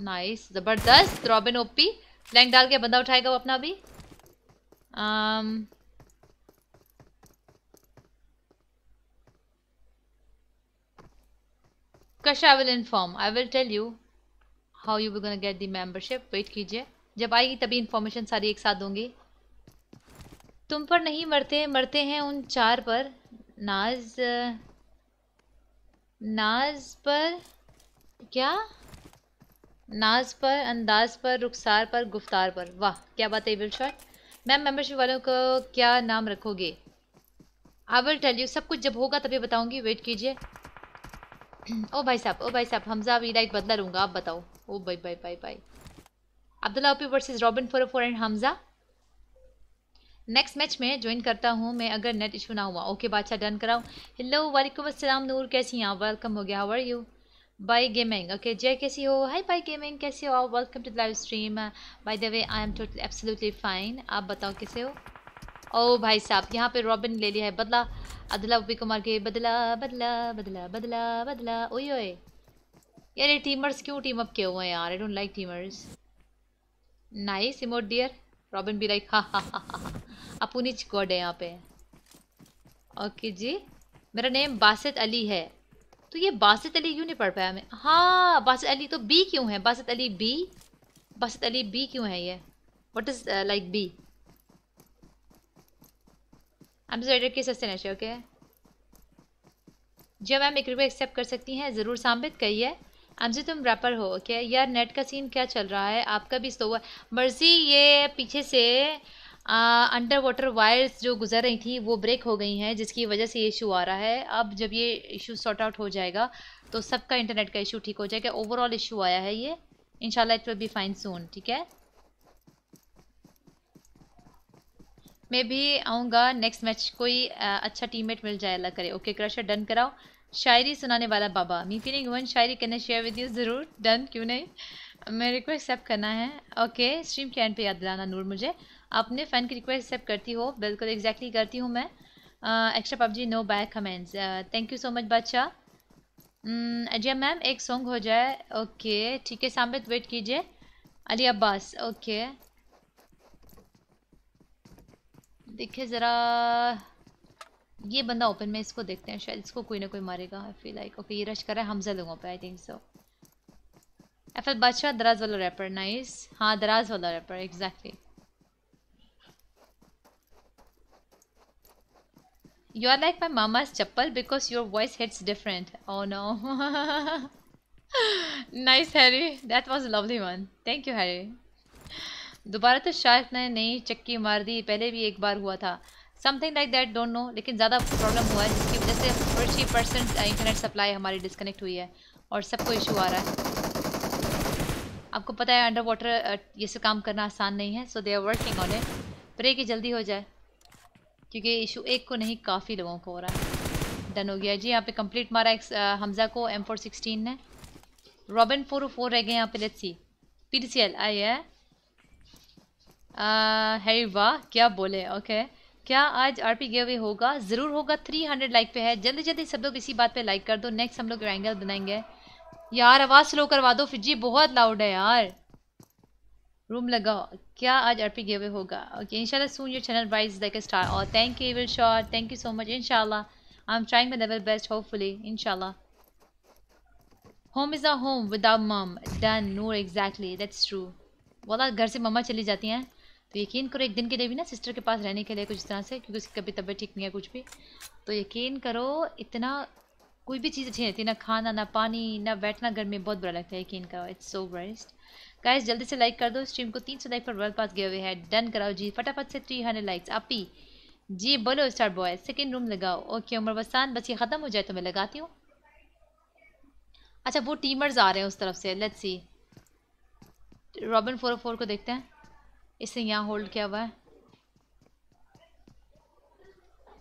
nice जबरदस्त रॉबिन ओपी फ्लैंक डाल के बंदा उठाएगा वो अपना अभी um, कश I will inform. I will tell you how you will get get membership wait कीजिए जब आएगी तभी इन्फॉर्मेशन सारी एक साथ दूंगी तुम पर नहीं मरते मरते हैं उन चार पर नाज नाज पर क्या नाज पर अंदाज पर रुखसार पर गुफ्तार पर वाह क्या बात है इबिल शॉट मैम मेंबरशिप वालों को क्या नाम रखोगे आई विल टेल यू सब कुछ जब होगा तभी बताऊंगी वेट कीजिए ओ भाई साहब ओ भाई साहब हमजा अभी लाइक बदला रहूँगा आप बताओ ओ भाई भाई भाई भाई Abdullah OP versus Robin four four and Hamza next match में ज्वाइन करता हूँ मैं अगर नेट इशू ना हुआ ओके बादशाह डन कराऊँ हेलो वालेकुम अस्सलाम नूर कैसी हैं आप वेलकम हो गया how are you bye gaming okay Jay कैसी हो हाय बाई गेमिंग कैसे हो आप welcome to live stream by the way I am totally absolutely fine आप बताओ कैसे हो ओ भाई साहब यहाँ पे रॉबिन ले लिया है बदला अदला ओपी कुमार के बदला बदला बदला बदला बदला ओ यार ये टीमर्स क्यों टीम अप किए हुए हैं यार I don't like teamers nice emote dear Robin भी लाइक हाँ हाँ हाँ हा गॉड है यहाँ पे ओके जी मेरा नेम बासित अली है तो ये बासित अली क्यों नहीं पढ़ पाया मैं हाँ बासित अली तो बी क्यों है बासित अली बी बासित अली बी क्यों है ये वट इज़ लाइक बी हम स्वेटर के सस्ते नशे ओके जी मैम एक रिक्वेस्ट एक्सेप्ट कर सकती हैं ज़रूर साबित कहिए है जी तुम रैपर हो क्या यार नेट का सीन क्या चल रहा है आपका भी स्लो हुआ मर्जी ये पीछे से अंडर वाटर वायर्स जो गुजर रही थी वो ब्रेक हो गई हैं जिसकी वजह से ये इशू आ रहा है अब जब ये इशू सॉर्ट आउट हो जाएगा तो सबका इंटरनेट का इशू ठीक हो जाएगा ओवरऑल इशू आया है ये इनशाला it will be fine soon ठीक है मैं भी आऊँगा नेक्स्ट मैच कोई आ, अच्छा टीममेट मिल जाए अल्लाह करे ओके क्रशर डन कराओ शायरी सुनाने वाला बाबा मी फीलिंग वन शायरी कैन शेयर विद यू ज़रूर डन क्यों नहीं मैं रिक्वेस्ट एक्सेप्ट करना है ओके स्ट्रीम के एंड पे याद दिलाना नूर मुझे अपने फ़ैन की रिक्वेस्ट एक्सेप्ट करती हो बिल्कुल एग्जैक्टली exactly करती हूँ मैं extra PUBG no back comments thank you so much बादशाह अजय मैम एक सॉन्ग हो जाए ओके ठीक है साबित वेट कीजिए अली अब्बास ओके देखिए ज़रा ये बंदा ओपन में इसको देखते हैं शायद इसको कोई ना कोई मारेगा आई फील लाइक ओके ये रश कर रहा है हमजा लोगों पे I think so F L बादशाह दराज वाला रैपर नाइस हाँ दराज वाला rapper exactly you are like my mama's चप्पल because your voice hits different oh no nice Harry that was lovely one thank you Harry दोबारा तो शार्क ने नई चक्की मार दी पहले भी एक बार हुआ था something like that don't know लेकिन ज़्यादा प्रॉब्लम हुआ है जिसकी वजह से फोर्टी परसेंट इंटरनेट सप्लाई हमारी डिस्कनेक्ट हुई है और सबको इशू आ रहा है आपको पता है अंडर वाटर ये से काम करना आसान नहीं है so they are working on it pray कि जल्दी हो जाए क्योंकि इशू एक को नहीं काफ़ी लोगों को हो रहा है डन हो गया जी यहाँ पे कंप्लीट मारा एक हमज़ा को एम फोर सिक्सटीन ने रॉबिन फोर फोर रह गए यहाँ पे let's see P D C L I है हैरी वाह क्या बोले ओके okay. क्या आज आरपी गिव अवे होगा ज़रूर होगा 300 लाइक पे है जल्दी जल्दी सब लोग इसी बात पे लाइक कर दो नेक्स्ट हम लोग एंगल बनाएंगे यार आवाज़ स्लो करवा दो फिजी बहुत लाउड है यार रूम लगाओ क्या आज आरपी गिव अवे होगा ओके इंशाल्लाह soon your channel wise like a star और thank you evil thank you so much इंशाल्लाह I am trying my level best hopefully इंशाल्लाह home is a home without mum done no exactly that's true बोला घर से मम्मा चली जाती हैं तो यकीन करो एक दिन के लिए भी ना सिस्टर के पास रहने के लिए कुछ इस तरह से क्योंकि उसकी कभी तबीयत ठीक नहीं है कुछ भी तो यकीन करो इतना कोई भी चीज़ अच्छी नहीं रहती ना खाना ना पानी ना बैठना घर में बहुत बुरा लगता है यकीन करो इट्स सो ब्रेस्ट गाइस जल्दी से लाइक कर दो स्ट्रीम को तीन सौ लाइक पर वर्ल्ड पास गए हुए हैं डन कराओ जी फटाफट से थ्री हंड्रेड लाइक्स आप ही जी बोलो स्टार बॉय सेकेंड रूम लगाओ ओके उमर वसान बस ये ख़त्म हो जाए तो मैं लगाती हूँ अच्छा वो टीमर्स आ रहे हैं उस तरफ से लेट्स सी रॉबिन फोर को देखते हैं इसने यहाँ होल्ड किया हुआ है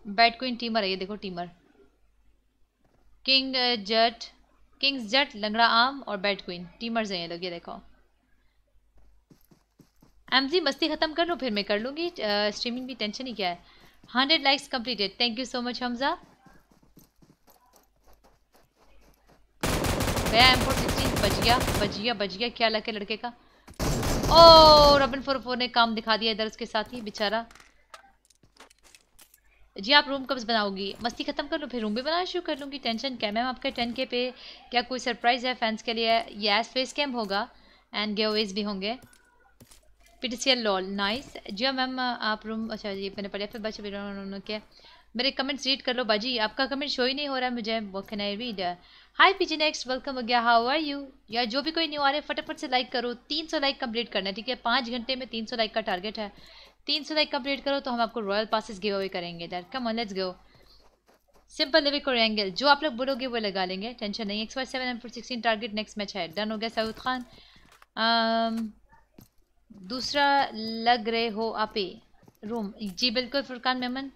बैट क्वीन टीमर है ये देखो teamer king Jatt kings Jatt लंगड़ा आम और बैट क्वीन टीमर्स हैं ये लोग ये देखो एम जी मस्ती ख़त्म कर लो फिर मैं कर लूँगी स्ट्रीमिंग uh, भी टेंशन ही क्या है hundred likes completed thank you so much Hamza गया एम फोर सिक्सटीन बच गया बच गया बच गया क्या लगे लड़के का ओ रबन फोर फोर ने काम दिखा दिया इधर उसके साथ ही बेचारा जी आप रूम कब्ज बनाओगी मस्ती ख़त्म कर लो फिर रूम भी बनाना शुरू कर लूँगी टेंशन क्या मैम आपके टेन के पे क्या कोई सरप्राइज़ है फैंस के लिए यस फेस कैम होगा एंड गेवेज भी होंगे पी लॉल नाइस जी मैम आप रूम अच्छा जी मैंने पढ़िया फिर बच्चे क्या मेरे कमेंट्स रीड कर लो बाजी आपका कमेंट शो ही नहीं हो रहा है मुझे वो can I read P PG next welcome हो गया हाउ आर यू या जो भी कोई न्यू आ रहे फटाफट से लाइक करो 300 लाइक कंप्लीट करना है ठीक है पाँच घंटे में 300 लाइक का टारगेट है 300 लाइक कंप्लीट करो तो हम आपको रॉयल पासिस गिव अवे करेंगे that come on let's go simple Livik और एंगल जो आप लोग बोलोगे वो लगा लेंगे टेंशन नहीं X Y seven M sixteen target next match है डन हो गया साउथ खान um, दूसरा लग रहे हो आपे रूम जी बिल्कुल फुरकान मेमन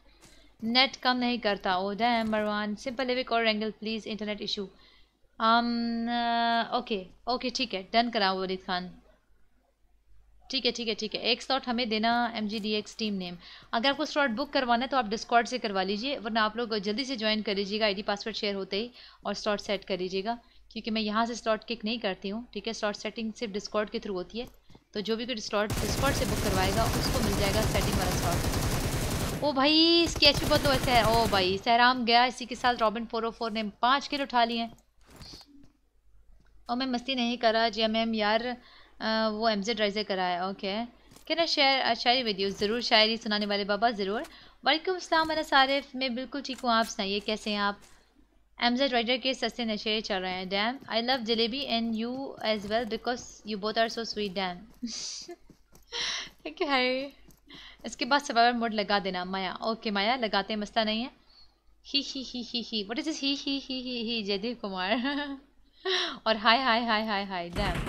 नेट कम नहीं करता oh damn Marwan simple Livik और Erangel please internet issue okay okay ठीक है डन कराओ वलीद खान ठीक है ठीक है ठीक है एक स्लॉट हमें देना M G D X team name अगर आपको स्लॉट बुक करवाना है तो आप डिस्कॉर्ड से करवा लीजिए वरना आप लोग जल्दी से ज्वाइन कर लीजिएगा आईडी पासवर्ड शेयर होते ही और स्लॉट सेट कर लीजिएगा क्योंकि मैं यहाँ से स्लॉट किक नहीं करती हूँ ठीक है स्लॉट सेटिंग सिर्फ डिस्कॉर्ड के थ्रू होती है तो जो भी कोई स्लॉट डिस्कॉर्ड से बुक करवाएगा उसको मिल जाएगा सेटिंग वाला स्लॉट ओ भाई इसकी एच बहुत बदलो है ओ भाई सहराम गया इसी के साथ रॉबिन फोर फोर ने पाँच किलो उठा लिए और मैं मस्ती नहीं करा जी एम यार आ, वो एम जेड राइजे कराया ओके क्या ना शायर शायरी वीडियो ज़रूर शायरी सुनाने वाले बाबा ज़रूर वालेकुम अस्सलाम मेरा सारिफ मैं बिल्कुल ठीक हूँ आप सुनाइए कैसे हैं आप एमजेड राइडर के सस्ते नशे चल रहे हैं damn I love jalebi and you as well because you both are so sweet damn thank you hi इसके बाद सर्वाइवल मोड लगा देना माया ओके माया लगाते मसला नहीं है ही ही ही ही ही वट इज दिस ही ही ही ही ही जयदीप कुमार और hi hi hi hi hi damn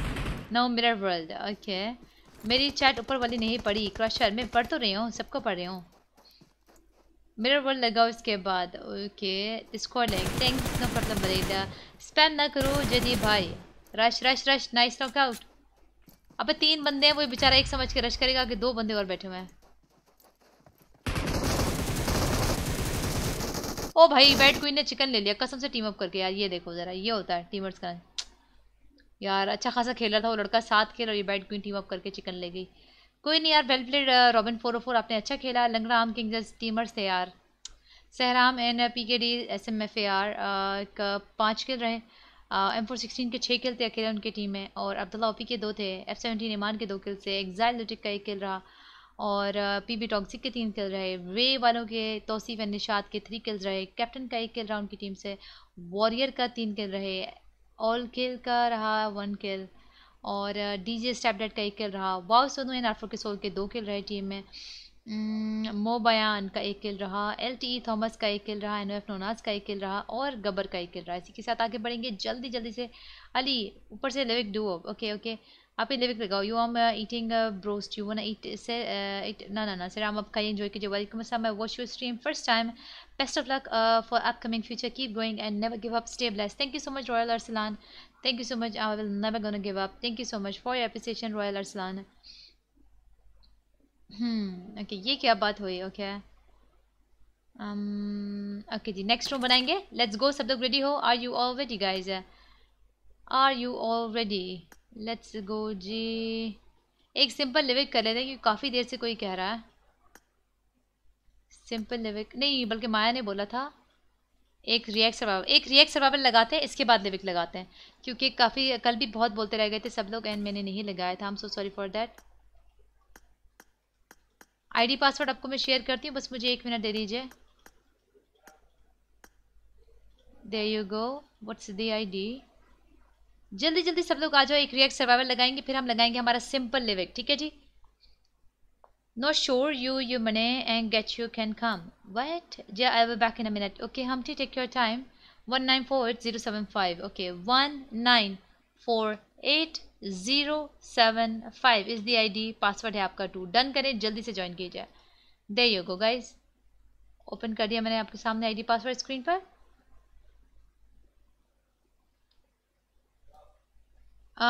now mirror world okay मेरी चैट ऊपर वाली नहीं पड़ी क्रशर मैं पढ़ तो रही हूँ सबको पढ़ रही हूँ मिरर वर्ल्ड लगाओ इसके बाद ओके इसको thanks no problem the spam ना करो जयदीप भाई rush rush rush nice knock out अब तीन बंदे हैं वो बेचारा एक समझ के रश करेगा कि दो बंदे और बैठे हुए हैं ओ भाई बैट क्वीन ने चिकन ले लिया कसम से टीम अप करके यार ये देखो ज़रा ये होता है टीमर्स का यार अच्छा खासा खेल रहा था वो लड़का साथ खेल और ये बैट क्वीन टीम अप करके चिकन ले गई कोई नहीं यार well played Robin four four आपने अच्छा खेला लंगराम किंग्स टीमर्स थे यार सहराम N P K D S M F A R पाँच खेल रहे एम फोर सिक्सटीन के छः खेल थे अकेले उनके टीम में और अब्दुल्ला ओपी के दो थे एफ सेवेंटीन ईमान के दो खेल से एग्जाइल लुटिक का एक खेल रहा और पी बी टॉक्सिक के तीन किल रहे वे वालों के तोसीफ निषाद के थ्री किल्स रहे कैप्टन का एक किल रहा उनकी टीम से वॉरियर का तीन किल रहे ऑल किल का रहा वन किल और डी जे स्टैपडेट का एक किल रहा वाउ सोनू एंड आर्फो के सोल के दो किल रहे टीम में मोबयान का एक किल रहा एल टी ई थॉमस का एक किल रहा एन एफ नोनास का एक किल रहा और गबर का एक किल रहा इसी के साथ आगे बढ़ेंगे जल्दी जल्दी से अली ऊपर से लेविक डू ओके ओके आप ये लिविक लगाओ you am eating broast you want eat से इट ना ना ना सर आम आपका एंजॉय कीजिए वेलकम सर मैं watch your stream first time best of luck for upcoming future keep going and never give up stay blessed thank you so much royal Arsalan thank you so much I will never gonna give up thank you so much for your appreciation royal Arsalan okay ये क्या बात हुई okay okay जी next room बनाएंगे let's go सब लोग ready हो are you all ready guys are you all ready let's go जी एक सिंपल लिविक कर लेते हैं क्योंकि काफ़ी देर से कोई कह रहा है सिंपल लिविक नहीं बल्कि माया ने बोला था एक रिएक्ट सर्वाइवल एक रिएक्ट सर्वाइवल लगाते हैं इसके बाद लिविक लगाते हैं क्योंकि काफ़ी कल भी बहुत बोलते रह गए थे सब लोग एंड मैंने नहीं लगाया था I am so sorry for that ID password आपको मैं शेयर करती हूँ बस मुझे एक मिनट दे दीजिए there you go what's the I D जल्दी जल्दी सब लोग आ जाओ एक रिएक्ट सर्वाइवल लगाएंगे फिर हम लगाएंगे हमारा सिंपल लिविक ठीक है जी नो श्योर यू यू मने and get you can come what J I way back in a minute okay हम ठीक take your time one nine four eight zero seven five okay one nine four eight zero seven five is the D password है आपका to done करें जल्दी से join कीजिए जाए you go guys open कर दिया मैंने आपके सामने आईडी पासवर्ड स्क्रीन पर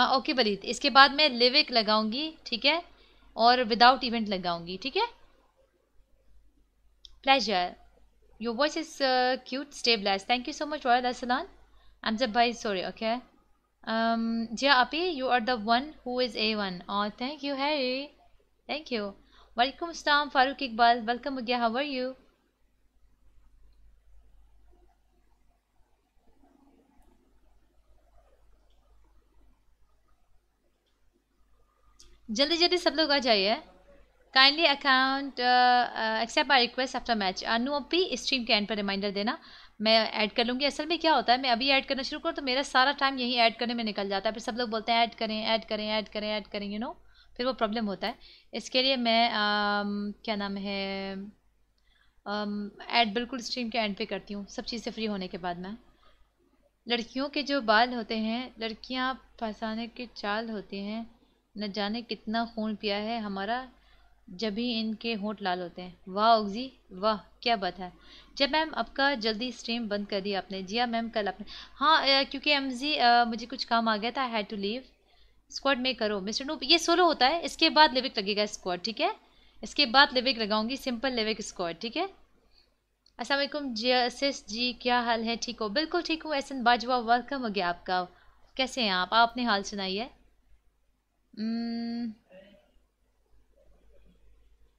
ओके वलीद इसके बाद मैं लिविक लगाऊंगी ठीक है और विदाउट इवेंट लगाऊंगी ठीक है pleasure your voice is cute stabilize thank you so much royal Aslan जब भाई सॉरी ओके जिया अपी you are the one who is A one और thank you Harry thank you welcome अस्सलाम फारूक इकबाल वेलकम अगिया हाउ आर यू जल्दी जल्दी सब लोग आ जाइए kindly account accept I request after match Anu P stream के एंड पर रिमाइंडर देना मैं ऐड कर लूँगी असल में क्या होता है मैं अभी ऐड करना शुरू करूँ तो मेरा सारा टाइम यहीं ऐड करने में निकल जाता है फिर सब लोग बोलते हैं ऐड करें ऐड करें ऐड करें ऐड करें यू नो फिर वो प्रॉब्लम होता है इसके लिए मैं um, क्या नाम है ऐड um, बिल्कुल स्ट्रीम के एंड पे करती हूँ सब चीज़ें फ्री होने के बाद मैं लड़कियों के जो बाल होते हैं लड़कियाँ फंसाने के चाल होते हैं न जाने कितना खून पिया है हमारा जब ही इनके होंठ लाल होते हैं वाह उगजी वाह क्या बात है जब मैम आपका जल्दी स्ट्रीम बंद कर दिया आपने जिया मैम कल आपने हाँ क्योंकि एम जी मुझे कुछ काम आ गया था I had to leave squad में करो मिस्टर नूप ये सोलो होता है इसके बाद लिविक लगेगा स्क्वाड ठीक है इसके बाद लिविक लगाऊंगी सिंपल लिविक स्क्वाड ठीक है असलम जसिस जी क्या हाल है ठीक हो बिल्कुल ठीक हूँ एहसन बाजवा वेलकम हो गया आपका कैसे हैं आप आपने हाल सुनाई है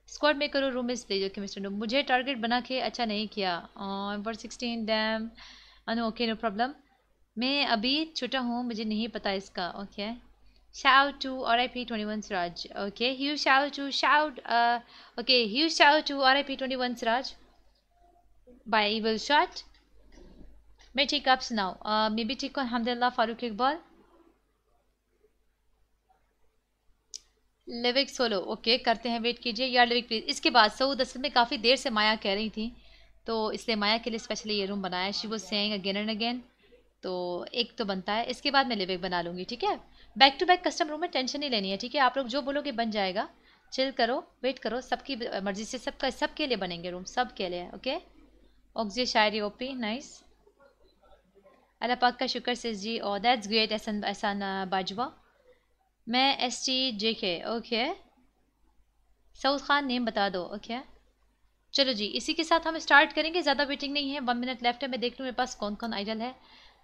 स्क्वाड hmm. मेकर और रूम इस कि मिस्टर नो मुझे टारगेट बना के अच्छा नहीं किया number sixteen damn Anu okay no problem मैं अभी छोटा हूँ मुझे नहीं पता इसका okay P twenty one Siraj okay ह्यू शाव टू शाव ओके ह्यू शाव two R I P twenty one Siraj by Evil shot मैं ठीक आप सुनाओ मे uh, बी ठीक हूँ अलहमदिल्ला Farooq Iqbal Livik solo okay करते हैं वेट कीजिए या लिविक प्लीज इसके बाद सऊद असल में काफ़ी देर से माया कह रही थी तो इसलिए माया के लिए स्पेशली ये रूम बनाया शी वो सेंग अगेन एंड अगेन तो एक तो बनता है इसके बाद मैं लिविक बना लूँगी ठीक है back to back custom room में टेंशन नहीं लेनी है ठीक है आप लोग जो बोलोगे बन जाएगा चिल करो वेट करो सबकी मर्जी से सबका सबके लिए बनेंगे रूम सब के लिए ओके ऑक्जी शायरी ओपी नाइस अल्लाह पाक का शुक्र सिस जी और दैट्स ग्रेट एहसन एहसान बाजवा मैं एस टी जे के ओके सऊद खान नेम बता दो ओके चलो जी इसी के साथ हम स्टार्ट करेंगे ज़्यादा वेटिंग नहीं है वन मिनट लेफ्ट है मैं देख लूँ मेरे पास कौन कौन आइडल है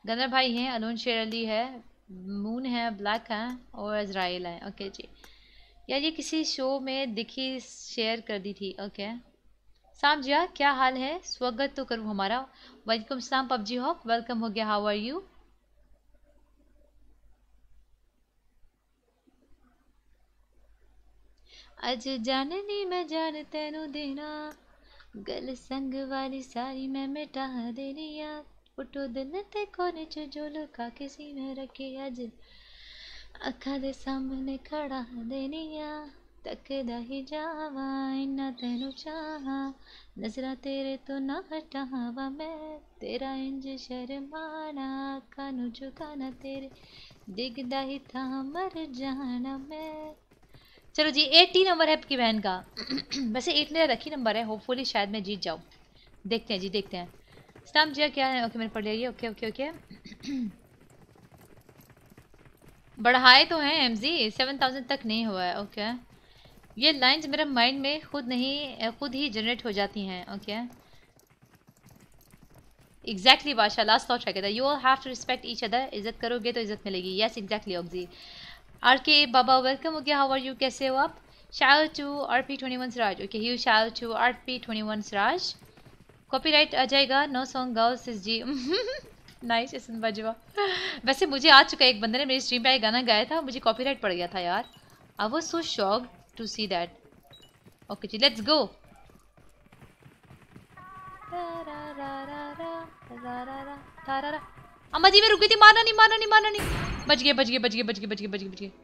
गनर भाई हैं अनून शेर अली है मून है ब्लैक हैं और इसराइल है ओके जी यार ये किसी शो में दिखी शेयर कर दी थी ओके जिया क्या हाल है स्वागत तो करूँ हमारा वालेकुम सलाम पबजी हॉक वेलकम हो गया हाउ आर यू अज जाननी मैं जान तेनू देना गल संग वाली सारी मैं मिटा देनी याद उठो दिल ते कोने च जो लुका किसी में रखी अज अखा दे सामने खड़ा देनी आ तकदा ही जावा इन्ना तेनू चाहा नजरा तेरे तो ना हटावा मैं तेरा इंज शर्माना कानू झुकाना तेरे डिग दही था मर जाना मैं चलो जी एटी नंबर है आपकी बहन का वैसे एट मेरा रखी नंबर है होपफुली शायद मैं जीत जाऊँ देखते हैं जी देखते हैं स्टम्प जी क्या है ओके मैंने पढ़ लिया ओके ओके ओके बढ़ाए तो हैं एम जी सेवन थाउजेंड तक नहीं हुआ है ओके ये लाइंस मेरे माइंड में खुद नहीं खुद ही जनरेट हो जाती हैं ओके एग्जैक्टली बादशाह लास्ट थॉट है था you have to respect each other इज्जत करोगे तो इज्जत मिलेगी यस एग्जैक्टली ऑक्जी आर के बाबा welcome okay how are you कैसे हो आप shall two R P twenty one Siraj okay you shall two R P twenty one Siraj right आ जाएगा नो सॉन्ग गाओ सिस जी नाइस यसन बाजवा वैसे मुझे आ चुका एक बंदे ने मेरी स्ट्रीम पे गाना गाया था मुझे राइट पड़ गया था यार I was so shock to see that okay जी लेट्स गो रा रा रा रा रा रा रा रा अम्मा जी मैं रुकी थी मारना नहीं मारना नहीं मारना नहीं बच गए बच गए बच गए बच गए बच गए बच गए बच गए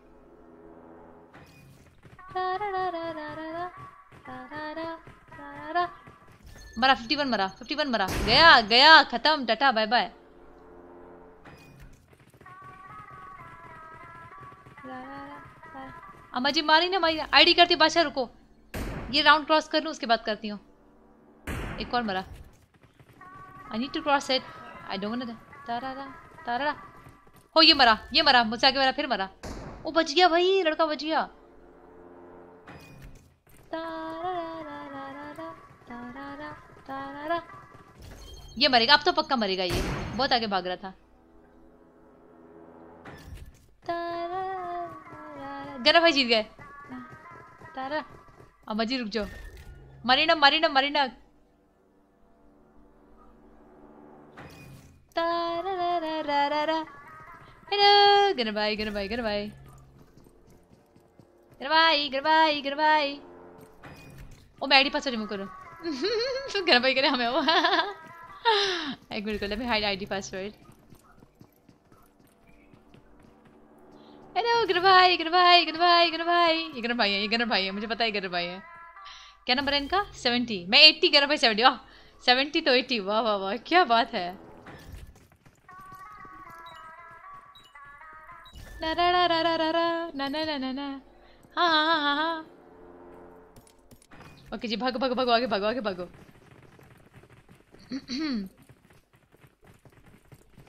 मरा फिफ्टी वन मरा फिफ्टी वन मरा गया गया खत्म टाटा बाय बाय अम्मा जी मारी ना मारी आईडी करती बादशाह रुको ये राउंड क्रॉस कर लूँ उसके बाद करती हूँ एक और मरा I need to cross it I don't know that तारा हो ये मरा ये मरा मुझसे आगे मरा फिर मरा वो बच गया भाई लड़का बच गया ये मरेगा अब तो पक्का मरेगा ये बहुत आगे भाग रहा था गरा भाई जीत गए तारा अब मजी रुक जाओ Marina Marina Marina Da, da, da, da, da, da. Hello, goodbye, goodbye, goodbye. Goodbye, goodbye, goodbye. मुझे पता है है क्या नंबर है इनका सेवेंटी मैं एट्टी इगर भाई सेवेंटी सेवेंटी तो एट्टी वाह वाह वाह क्या बात है ना ना ना ना ना ना ना ना ना हाँ हाँ हाँ हाँ ओके जी भागो भागो भागो आगे भागो आगे भागो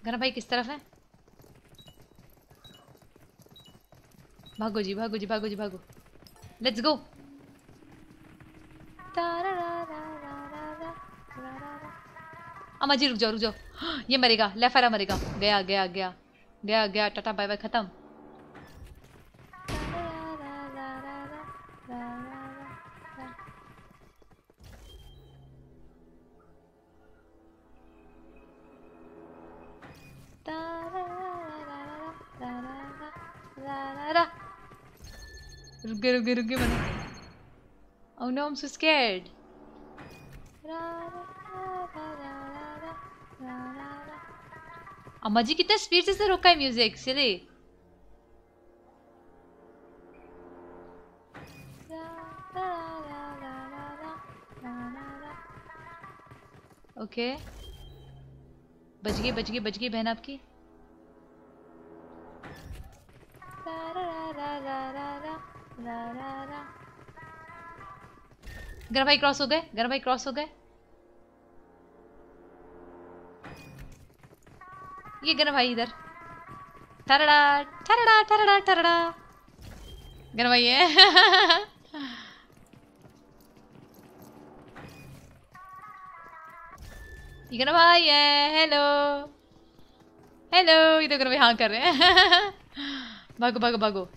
घना भाई किस तरफ है भागो जी भागो जी भागो जी भागो लेट्स गो अमा जी रुक जाओ रुक जाओ ये मरेगा आरा मरेगा गया गया गया गया गया टाटा बाय बाय खत्म रुके रुके रुके बना Oh no, I'm so scared. अम्मा जी कितना स्पीड से, से रोका है म्यूजिक सिली ओके बच गई बच गई बच गई बहन आपकी घर भाई क्रॉस हो गए घर भाई क्रॉस हो गए ये घर भाई इधर ठरड़ा ठरड़ा ठरड़ा ठरड़ा घर भाई है घर भाई है हेलो हेलो ये तो घर भाई हाँ कर रहे हैं भागो भागो भागो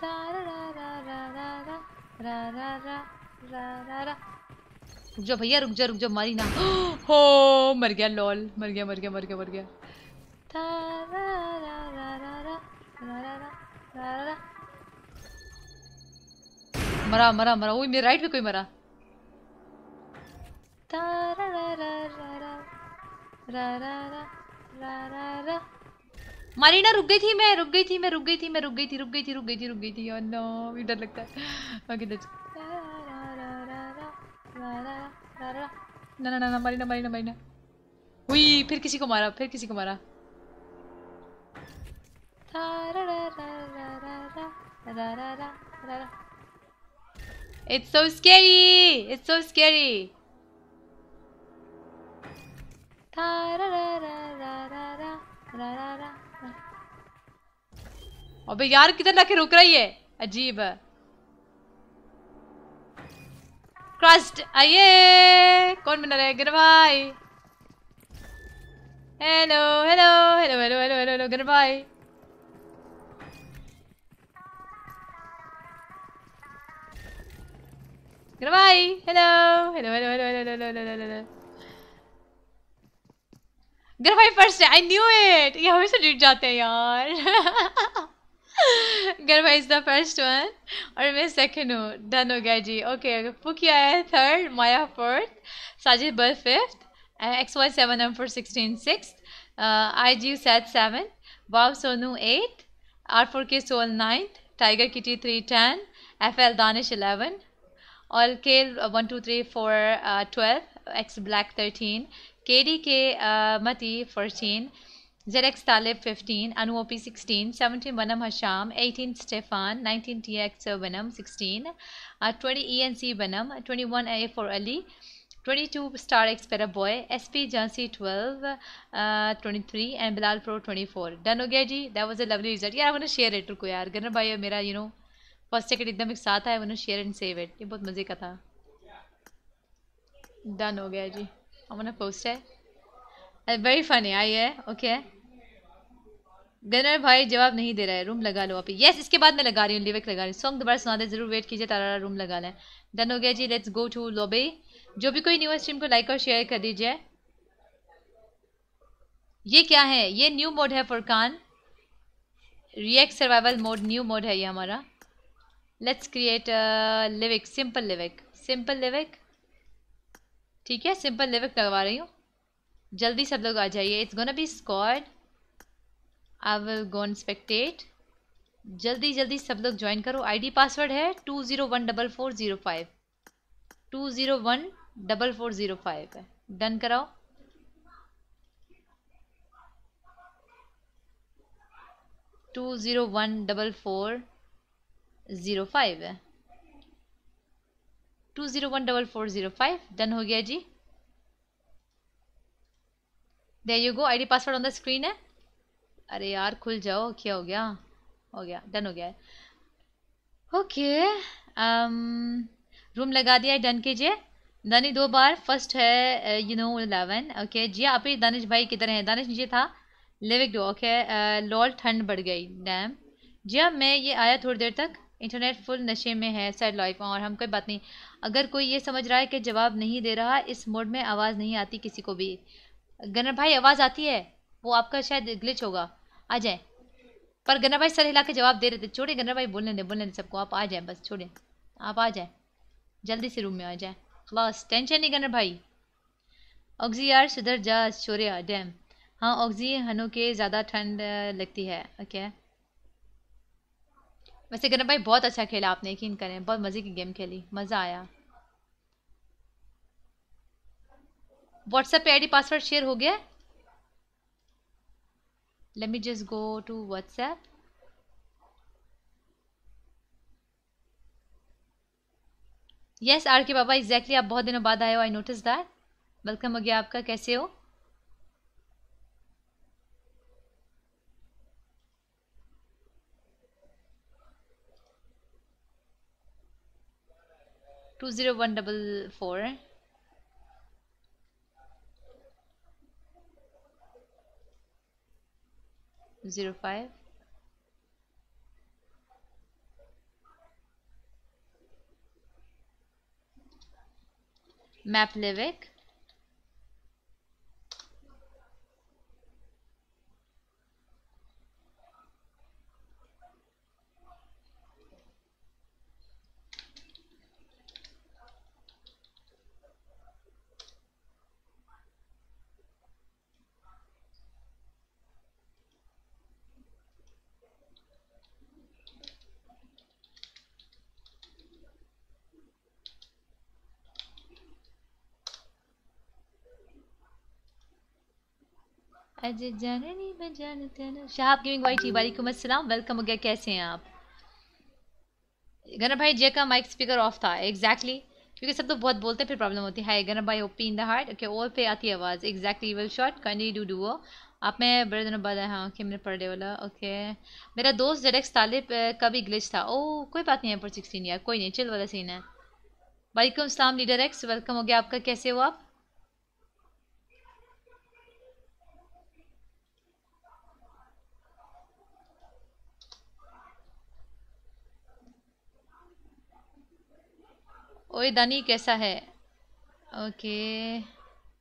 रुक जाओ भैया रुक जाओ रुक जाओ मारी ना हो मर गया लॉल मर गया मर गया मर गया मर गया मरा मरा मरा वो मेरे राइट पे कोई मरा रा रा रा रा रा रा रा रा रा मरीना रुक गई थी मैं रुक गई थी मैं रुक गई थी मैं रुक गई थी रुक गई थी रुक गई थी रुक गई थी और नो भी डर लगता है ओके दैट्स ना ना ना ना मरीना मरीना मरीना हुई फिर किसी को मारा फिर किसी को मारा It's so scary! It's so scary! ra ra ra ra ra ra ra ra अबे यार किधर रखे रुक रही है अजीब क्रस्ट आइए कौन बना रहे गिर भाई hello hello hello hello hello hello hello गिर भाई गिर भाई hello hello hello hello hello hello hello hello गिर भाई फर्स्ट आई न्यू इट ये हमेशा जीत जाते हैं यार garba is the first one और मैं सेकेंड हूँ डन हो गया जी ओके आया है थर्ड माया फोर्थ साजिद बल fifth X Y seven M four sixteen six I G set seven wow Sonu eight R four K soul ninth tiger kitty three ten F L Danish eleven और K one two three four twelve X black thirteen K D K मती fourteen ZX Talib 15, Anuopi 16, 17 Banam Hasham, 18 Stefan, 19 TX Banam 16, uh, 20 ENC Banam, 21 A for Ali, 22 Star X Paraboy, SP Jansi 12, uh, 23 and Bilal Pro 24. Done okay ji? That was a lovely result. Yeah, I want to share it रुको यार gunner भाई और मेरा you know first ticket एकदम एक साथ आया want to share and save it ये बहुत मज़े का था डन हो गया जी हमने पोस्ट है वेरी फनी आई है ओके okay. गनर भाई जवाब नहीं दे रहा है रूम लगा लो आप यस इसके बाद मैं लगा रही हूँ लिविक लगा रही हूँ सॉन्ग दोबारा सुना दे जरूर वेट कीजिए तारा रूम लगा लें डन हो गया जी लेट्स गो टू लोबे जो भी कोई न्यू स्ट्रीम को लाइक और शेयर कर दीजिए ये क्या है ये न्यू मोड है Furqan react survival mode new mode है ये हमारा लेट्स क्रिएट लिविक सिंपल लिविक सिंपल लिविक ठीक है सिंपल लिविक लगवा रही हूँ जल्दी सब लोग आ जाइए it's gonna be squad I will go and spectate जल्दी जल्दी सब लोग ज्वाइन करो आईडी पासवर्ड है two zero one double four zero five two zero one double four zero five है डन कराओ two zero one double four zero five है two zero one double four zero five done हो गया जी there you go ID password on the screen है अरे यार खुल जाओ क्या हो गया हो गया डन हो गया है ओके रूम um, लगा दिया है डन कीजिए दानिश दो बार फर्स्ट है यू नो इलेवन ओके जी आप ही दानिश भाई किधर हैं दानिश नीचे था लिविक डो ओके लॉल ठंड बढ़ गई डैम जी हाँ मैं ये आया थोड़ी देर तक इंटरनेट फुल नशे में है सैड लाइफ और हम कोई बात नहीं अगर कोई ये समझ रहा है कि जवाब नहीं दे रहा इस मोड में आवाज़ नहीं आती किसी को भी गनर भाई आवाज़ आती है वो आपका शायद ग्लिच होगा आ जाए पर गन्ना भाई सर हिला के जवाब दे रहे थे छोड़े गन्ना भाई बोलने दे बोलने दे सबको आप आ जाए बस छोड़े आप आ जाए जल्दी से रूम में आ जाए बस टेंशन नहीं गन्ना भाई ऑक्जी यार सुधर जा छोरे डैम हाँ ऑक्जी हनु के ज़्यादा ठंड लगती है ओके वैसे गन्ना भाई बहुत अच्छा खेला आपने यकीन करें बहुत मज़े की गेम खेली मज़ा आया व्हाट्सएप पे आईडी पासवर्ड शेयर हो गया let me just go to whatsapp yes R K बाबा एग्जैक्टली आप बहुत दिनों बाद आए हो आई नोटिस दैट वेलकम हो गया आपका कैसे हो two zero one double four zero five map Shahab giving अस्सलाम वेलकम हो गया कैसे हैं आप गनर भाई जे का माइक स्पीकर ऑफ था एग्जैक्टली exactly. क्योंकि सब तो बहुत बोलते हैं फिर प्रॉब्लम होती है भाई OP in the heart okay और पे आती आवाज़ एग्जैक्टली विल डू डू आप मैं बड़े दिनों बाद आया हाँ कि पर वाला ओके मेरा दोस्त जेडेक्स तालिब का भी ग्लिच था ओ कोई बात नहीं है पर सिक्सटीन यार कोई नहीं चिल वाला सीन है वालेकुम सलाम लीडर एक्स वेलकम हो गया आपका कैसे हो आप ओए दानी कैसा है ओके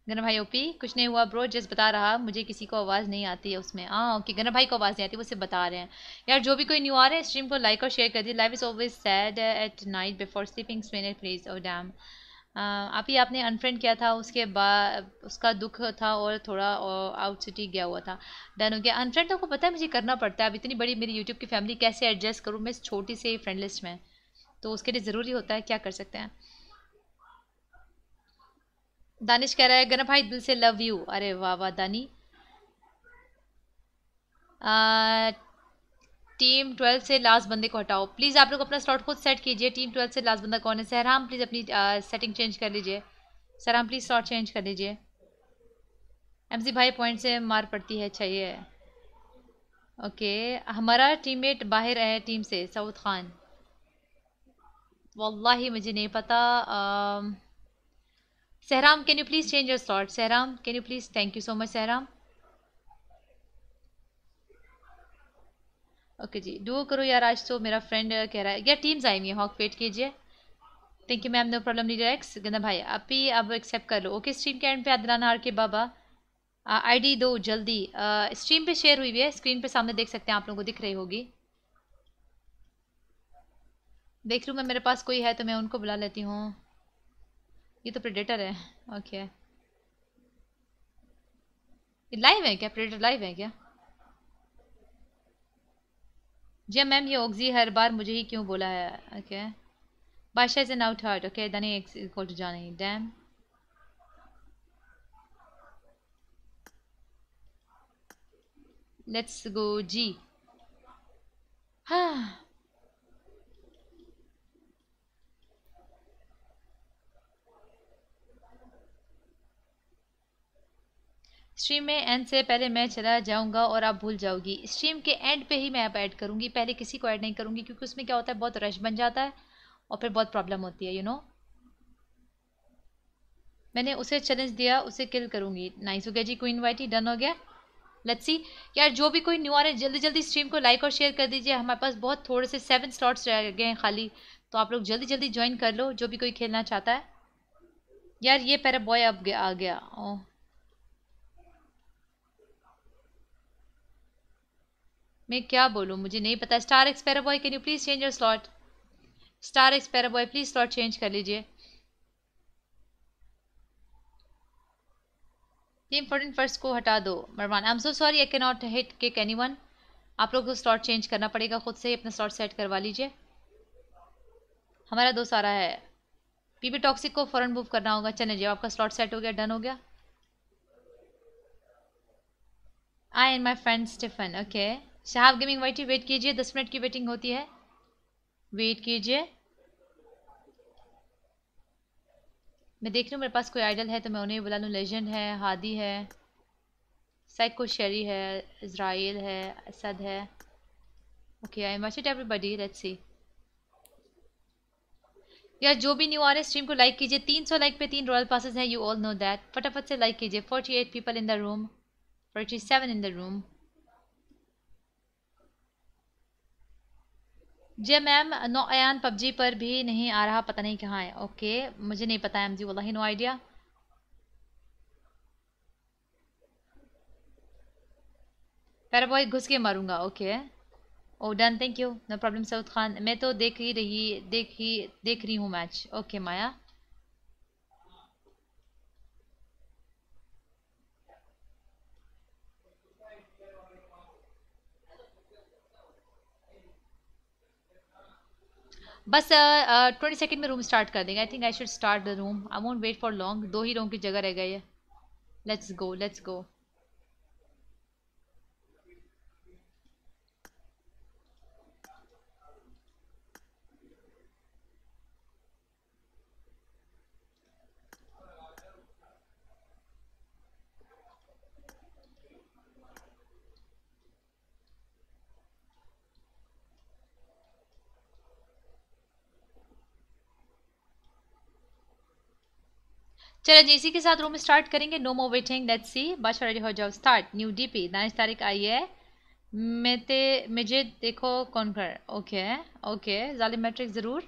गन भाई ओपी कुछ नहीं हुआ ब्रो जस्ट बता रहा मुझे किसी को आवाज़ नहीं आती है उसमें हाँ ओके गन भाई को आवाज़ नहीं आती वो सिर्फ बता रहे हैं यार जो भी कोई न्यू आ रहा है स्ट्रीम को लाइक और शेयर कर दिए life is always sad at night before sleeping please oh damn आप ही आपने अनफ्रेंड किया था उसके बाद उसका दुख था और थोड़ा आउट सिटी गया हुआ था डन हो गया अनफ्रेंड तो को पता है मुझे करना पड़ता है अब इतनी बड़ी मेरी यूट्यूब की फैमिली कैसे एडजस्ट करूँ मैं इस छोटी सी फ्रेंड लिस्ट में तो उसके लिए ज़रूरी होता है क्या कर सकते हैं दानिश कह रहा है गना भाई दिल से लव यू अरे वाह वाह दानी आ, टीम ट्वेल्व से लास्ट बंदे को हटाओ प्लीज़ आप लोग अपना स्लॉट खुद सेट कीजिए टीम ट्वेल्व से लास्ट बंदा कौन है सहराम प्लीज़ अपनी आ, सेटिंग चेंज कर लीजिए सहराम प्लीज़ स्लॉट चेंज कर लीजिए एमसी भाई पॉइंट से मार पड़ती है चाहिए अच्छा ओके हमारा टीममेट बाहर है टीम से सऊद खान ही मुझे नहीं पता Sahram can you please change your slot Sahram can you please thank you so much Sahram okay जी डू करो यार आज तो मेरा फ्रेंड कह रहा है यार टीम्स है हॉक वेट कीजिए thank you ma'am no problem नहीं एक्स गंदा भाई आप ही अब एक्सेप्ट कर लो ओके स्ट्रीम के एंड पे अदनान हार के बाबा आईडी दो जल्दी स्ट्रीम पे शेयर हुई हुई है स्क्रीन पे सामने देख सकते हैं आप लोगों को दिख रही होगी देख लूँगा मेरे पास कोई है तो मैं उनको बुला लेती हूँ ये तो प्रेडेटर है ओके ये लाइव है क्या प्रेडेटर लाइव है क्या जी मैम हाँ, ये ओगजी हर बार मुझे ही क्यों बोला है okay Badshah is an out heart okay Dani X equal to Jani damn let's go जी हाँ स्ट्रीम में एंड से पहले मैं चला जाऊंगा और आप भूल जाओगी स्ट्रीम के एंड पे ही मैं आप ऐड करूंगी पहले किसी को ऐड नहीं करूंगी क्योंकि उसमें क्या होता है बहुत रश बन जाता है और फिर बहुत प्रॉब्लम होती है यू you नो know? मैंने उसे चैलेंज दिया उसे किल करूंगी नाइस हो गया जी कोई इन्वाइट ही डन हो गया लेट्स सी यार जो भी कोई न्यू आ रहा है जल्दी जल्दी स्ट्रीम को लाइक और शेयर कर दीजिए हमारे पास बहुत थोड़े से सेवन स्लॉट्स रह गए हैं खाली तो आप लोग जल्दी जल्दी ज्वाइन कर लो जो भी कोई खेलना चाहता है यार ये पैरा बॉय अब आ गया ओह मैं क्या बोलूँ मुझे नहीं पता star X boy can you please change your slot star X boy please slot change कर लीजिए ये इंपॉर्टेंट वर्ड्स को हटा दो Marwan I am so sorry I can not hit kick anyone आप लोग को स्लॉट चेंज करना पड़ेगा खुद से ही अपना स्लॉट सेट करवा लीजिए हमारा दोस्त आ रहा है पीपी टॉक्सिक को फ़ौरन मूव करना होगा चले जाओ आपका स्लॉट सेट हो गया डन हो गया I and my friend Stephen okay Shahab gaming वाइटी वेट कीजिए दस मिनट की वेटिंग होती है वेट कीजिए मैं देख रही हूँ मेरे पास कोई आइडल है तो मैं उन्हें बुला लूँ लेजेंड है हादी है साइको शेरी है इसराइल है असद है okay I invited everybody let's see यार जो भी न्यू आ रहे स्ट्रीम को लाइक कीजिए 300 लाइक पे तीन रॉयल पासेस हैं यू ऑल नो दैट फटाफट से लाइक कीजिए 48 people in the room 47 in the room जे मैम नो अन पबजी पर भी नहीं आ रहा पता नहीं कहाँ है ओके मुझे नहीं पता एम जी वाला नो आइडिया बॉय घुस के मारूंगा okay oh done thank you no problem Saud Khan मैं तो देख ही रही देख ही देख रही हूँ मैच ओके माया बस ट्वेंटी uh, सेकेंड में रूम स्टार्ट कर देंगे I think I should start the room I won't wait for long दो ही रूम की जगह रह गई है लेट्स गो लेट्स गो चलो जी इसी के साथ रूम स्टार्ट करेंगे no more waiting let's see बस रेडी हो जाओ स्टार्ट न्यू डीपी नाइस तारीख आई है मेते मुझे देखो कौन कर ओके ओके जाली मैट्रिक ज़रूर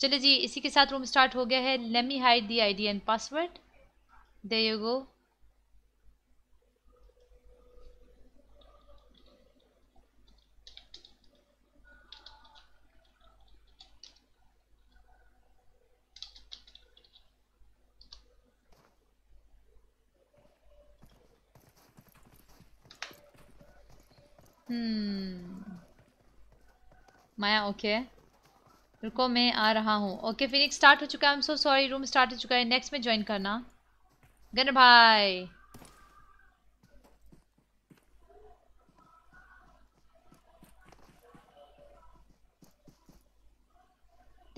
चलिए जी इसी के साथ रूम स्टार्ट हो गया है let me hide the D and password there you go hmm Maya okay रुको मैं आ रहा हूँ ओके फिर स्टार्ट हो चुका है I am so sorry room start हो चुका है नेक्स्ट में ज्वाइन करना गन भाई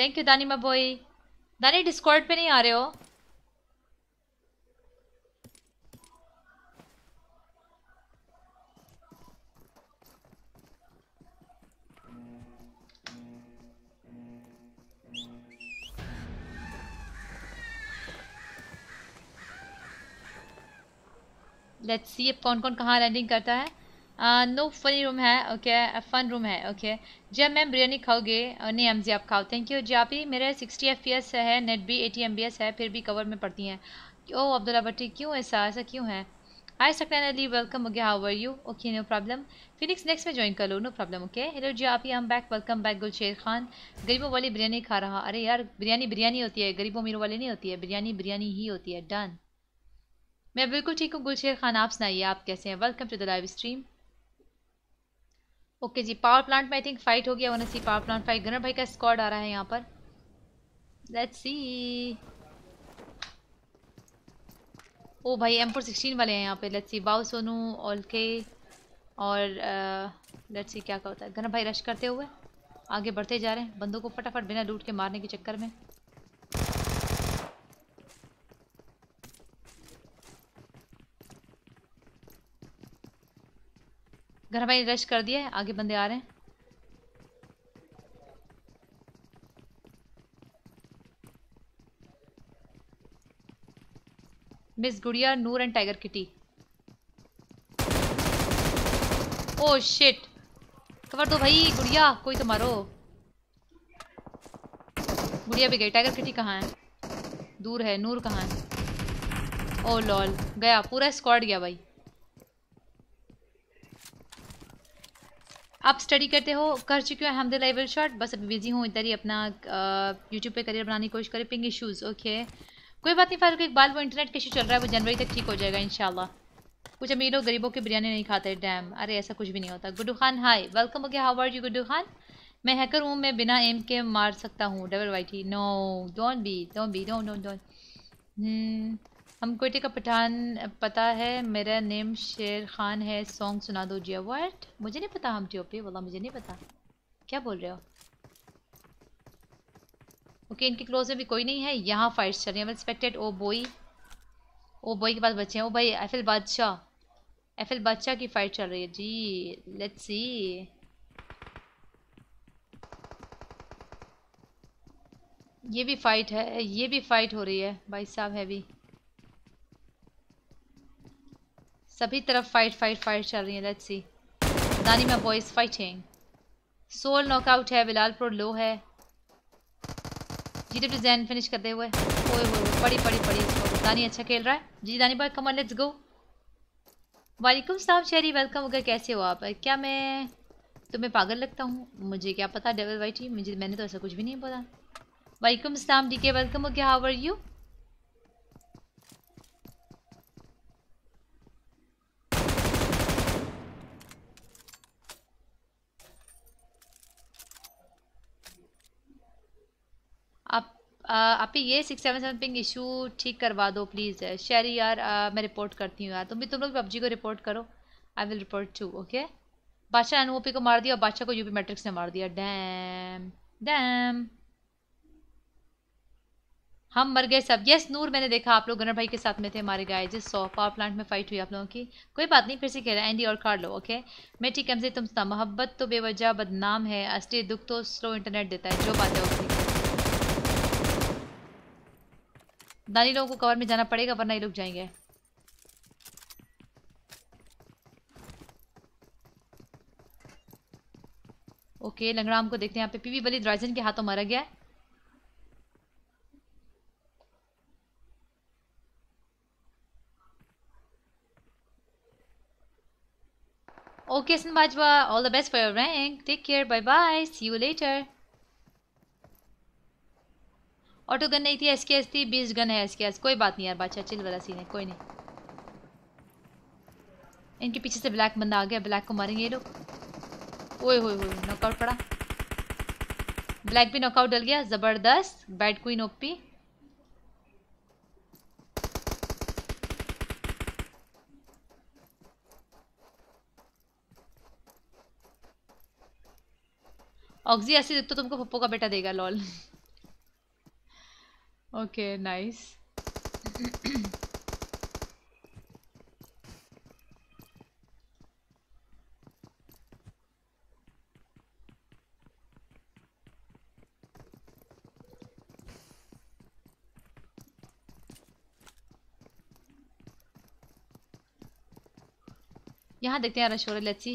थैंक यू दानी मबोई दानी डिस्कॉर्ड पे नहीं आ रहे हो लेट्स सी अब कौन कौन कहाँ लैंडिंग करता है नो फनी रूम है ओके फन रूम है ओके जी मैम बिरयानी खाओगे uh, नहीं एम जी आप खाओ थैंक यू जी आप ही मेरे सिक्सटी एफ पी एस है नेट भी एटी एम बी एस है फिर भी कवर में पड़ती हैं ओ अब्दुल्ला भट्टी क्यों ऐसा ऐसा क्यों है I Saqlain Ali welcome okay how are you okay no problem Phoenix next में ज्वाइन कर लो नो प्रॉब्लम ओके हेलो जी आप ही हम back welcome back Gulsher Khan गरीबों वाली बिरयानी खा रहा अरे यार बिरयानी बिरयानी होती है गरीबों मीरों वाली नहीं होती है बिरयानी बिरयानी ही होती है डन मैं बिल्कुल ठीक हूँ गुलशेर खान आप सुनाइए आप कैसे हैं welcome to the live stream okay जी पावर प्लांट में आई थिंक फाइट हो गया see power plant fight gunner भाई का स्क्वाड आ रहा है यहाँ पर लेट्स सी ओ भाई एम फोर सिक्सटीन वाले हैं यहाँ पे लेट्स सी बाउ सोनू ओलके और लेट्स uh, सी क्या होता है गनर भाई रश करते हुए आगे बढ़ते जा रहे हैं बंदों को फटाफट बिना लूट के मारने के चक्कर में घर भाई रश कर दिया है आगे बंदे आ रहे हैं miss Gudiya Noor and tiger kitty oh shit cover दो भाई गुड़िया कोई तो मारो गुड़िया भी गई टाइगर किटी कहाँ है दूर है नूर कहाँ है ओ oh, लॉल गया पूरा स्क्वाड गया भाई आप स्टडी करते हो कर चुके हो अलहमदिल्ला लाइवल शॉर्ट बस अभी बिजी हूँ इधर ही अपना यूट्यूब पे करियर बनाने की कोशिश करें पिंग इशूज़ ओके कोई बात नहीं फारूक इकबाल वो इंटरनेट का इशू चल रहा है वो जनवरी तक ठीक हो जाएगा शाला कुछ अमीर लोग गरीबों की बिरयानी नहीं खाते डैम अरे ऐसा कुछ भी नहीं होता Guddu Khan hi welcome okay how are you Guddu Khan मैं हैकर हूँ मैं बिना एम के मार सकता हूँ double Y T no don't be don't be don't don't don't हम कोटे का पठान पता है मेरा नेम शेर खान है सॉन्ग सुना दो जिया वर्ट मुझे नहीं पता हम टी वाला मुझे नहीं पता क्या बोल रहे हो ओके okay, इनके क्लोज में भी कोई नहीं है यहाँ फाइट चल रही है एक्सपेक्टेड ओ बोई ओ बोई के पास बच्चे हैं ओ भाई एफिल बादशाह एफिल बादशाह की फाइट चल रही है जी लेट्स सी ये भी फाइट है ये भी फाइट हो रही है भाई साहब है भी सभी तरफ फाइट फाइट फाइट चल रही है लेट्स सी दानी में बॉयज फाइटिंग सोल नॉकआउट है बिलालपुर लो है जी डब्ल्यू जैन फिनिश करते हुए ओए ओए पड़ी पड़ी पड़ी इसको दानी अच्छा खेल रहा है जी दानी बॉय कमर लेट्स गो वालेकुम साहब शहरी वेलकम अगर कैसे हो आप क्या मैं तुम्हें पागल लगता हूँ मुझे क्या पता डेवल वाइटी मुझे मैंने तो ऐसा कुछ भी नहीं बोला वालेकुम सलाम डी के वेलकम हो गया हाउ आर यू आप ये six seven seven ping issue ठीक करवा दो प्लीज़ शेरी यार आ, मैं रिपोर्ट करती हूँ यार तुम भी तुम लोग पबजी को रिपोर्ट करो I will report too okay Badshah P को मार दिया और बादशाह को यूपी मैट्रिक्स ने मार दिया डैम डैम हम मर गए सब यस नूर मैंने देखा आप लोग गनर भाई के साथ में थे हमारे गाय जिस सौ पावर प्लांट में फाइट हुई आप लोगों की कोई बात नहीं फिर से कह रहा है एंडी और कार लो ओके मैं ठीक कम से तुम मोहब्बत तो बेवजह बदनाम है असली दुख तो स्लो इंटरनेट देता है जो बात है दानी लोगों को कवर में जाना पड़ेगा वरना ये रुक जाएंगे ओके लंगड़ाम को देखते हैं यहाँ पे पीवी बली द्राइजन के हाथों मारा गया ओके सन Bajwa all the best for your rank take care bye bye see you later auto gun नहीं थी एसके एस थी बीस गन है एसके एस कोई बात नहीं यार बादशाह चिल वाला सीन है कोई नहीं इनके पीछे से ब्लैक बंदा आ गया ब्लैक को मारेंगे ये लोग ओए होए होए नॉकआउट पड़ा ब्लैक भी नॉकआउट डल गया ज़बरदस्त बैड क्वीन ओपी ऑक्सी ऐसे तो तुमको पप्पो का बेटा देगा लॉल Okay, nice. यहाँ देखते हैं रशोरे लच्ची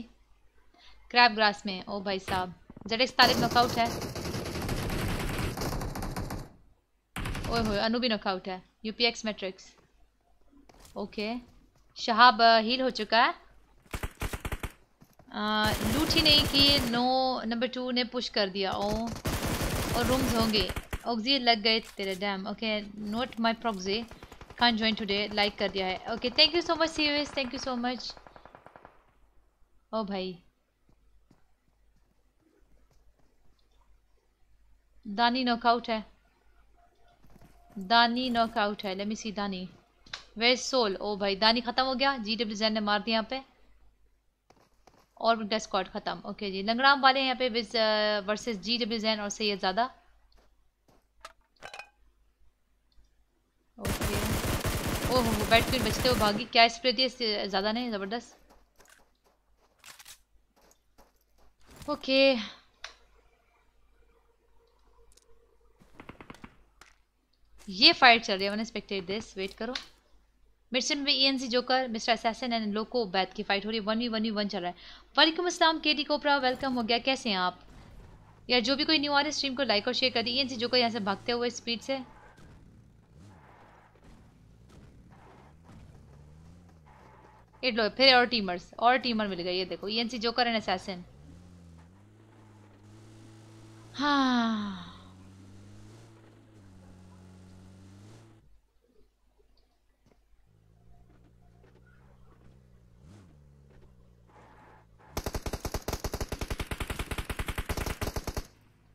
क्रैप ग्रास में ओ भाई साहब जेडेक्स तालिब नॉकआउट है ओए होए अनु भी नॉकआउट है UPX matrix okay Shahab heal uh, हो चुका है लूट uh, ही नहीं की नो नंबर टू ने पुश कर दिया ओ oh। और रूम्स होंगे ऑक्जी लग गए तेरे damn okay not my proxy can join today like कर दिया है ओके thank you so much serious thank you so much oh भाई दानी नॉकआउट है दानी नॉकआउट है लेमी सी दानी वे सोल ओ भाई दानी ख़त्म हो गया जी डब्ल्यू जैन ने मार दिया यहाँ पे और भी स्क्वाड ख़त्म ओके जी लंगड़ाम वाले यहाँ पे विज वर्सेस जी डब्ल्यू जैन और सैयद ज़्यादा ओके ओह वो बैट क्वीन बचते हो भागी क्या स्प्रे दिए ज़्यादा नहीं ज़बरदस्त ओके ये फाइट चल रही है अनएक्सपेक्टेड दिस वेट करो मिडसन में E N C joker mister assassin and loco बैथ की फाइट हो रही है one v one v one चल रहा है वालेकुम असलम के डी कोपरा वेलकम हो गया कैसे हैं आप यार जो भी कोई न्यू आ रहा है स्ट्रीम को लाइक और शेयर कर दी ई एन सी जोकर यहाँ से भागते हुए स्पीड से इट लो फिर और टीमर्स और टीमर मिल गए ये देखो E N C joker and assassin हाँ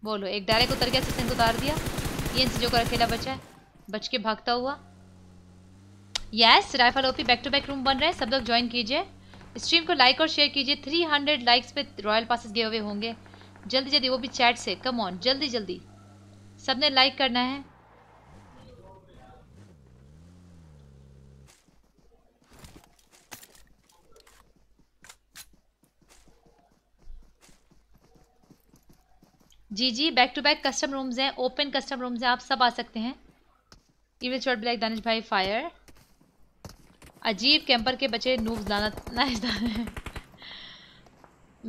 बोलो एक डायरेक्ट उतर गया सिसन को उतार दिया ये इन चीज़ों का अकेला बचा है बच के भागता हुआ yes rifle OP back to back room बन रहे हैं सब लोग ज्वाइन कीजिए स्ट्रीम को लाइक और शेयर कीजिए 300 लाइक्स पे रॉयल पासिस गए हुए होंगे जल्दी जल्दी वो भी चैट से कम ऑन जल्दी जल्दी सब ने लाइक करना है जी जी back to back custom rooms हैं ओपन कस्टम रूम्स हैं आप सब आ सकते हैं इवन शॉर्ट ब्लैक दानिश भाई फायर अजीब कैंपर के बचे नूब दाना नाइस दाना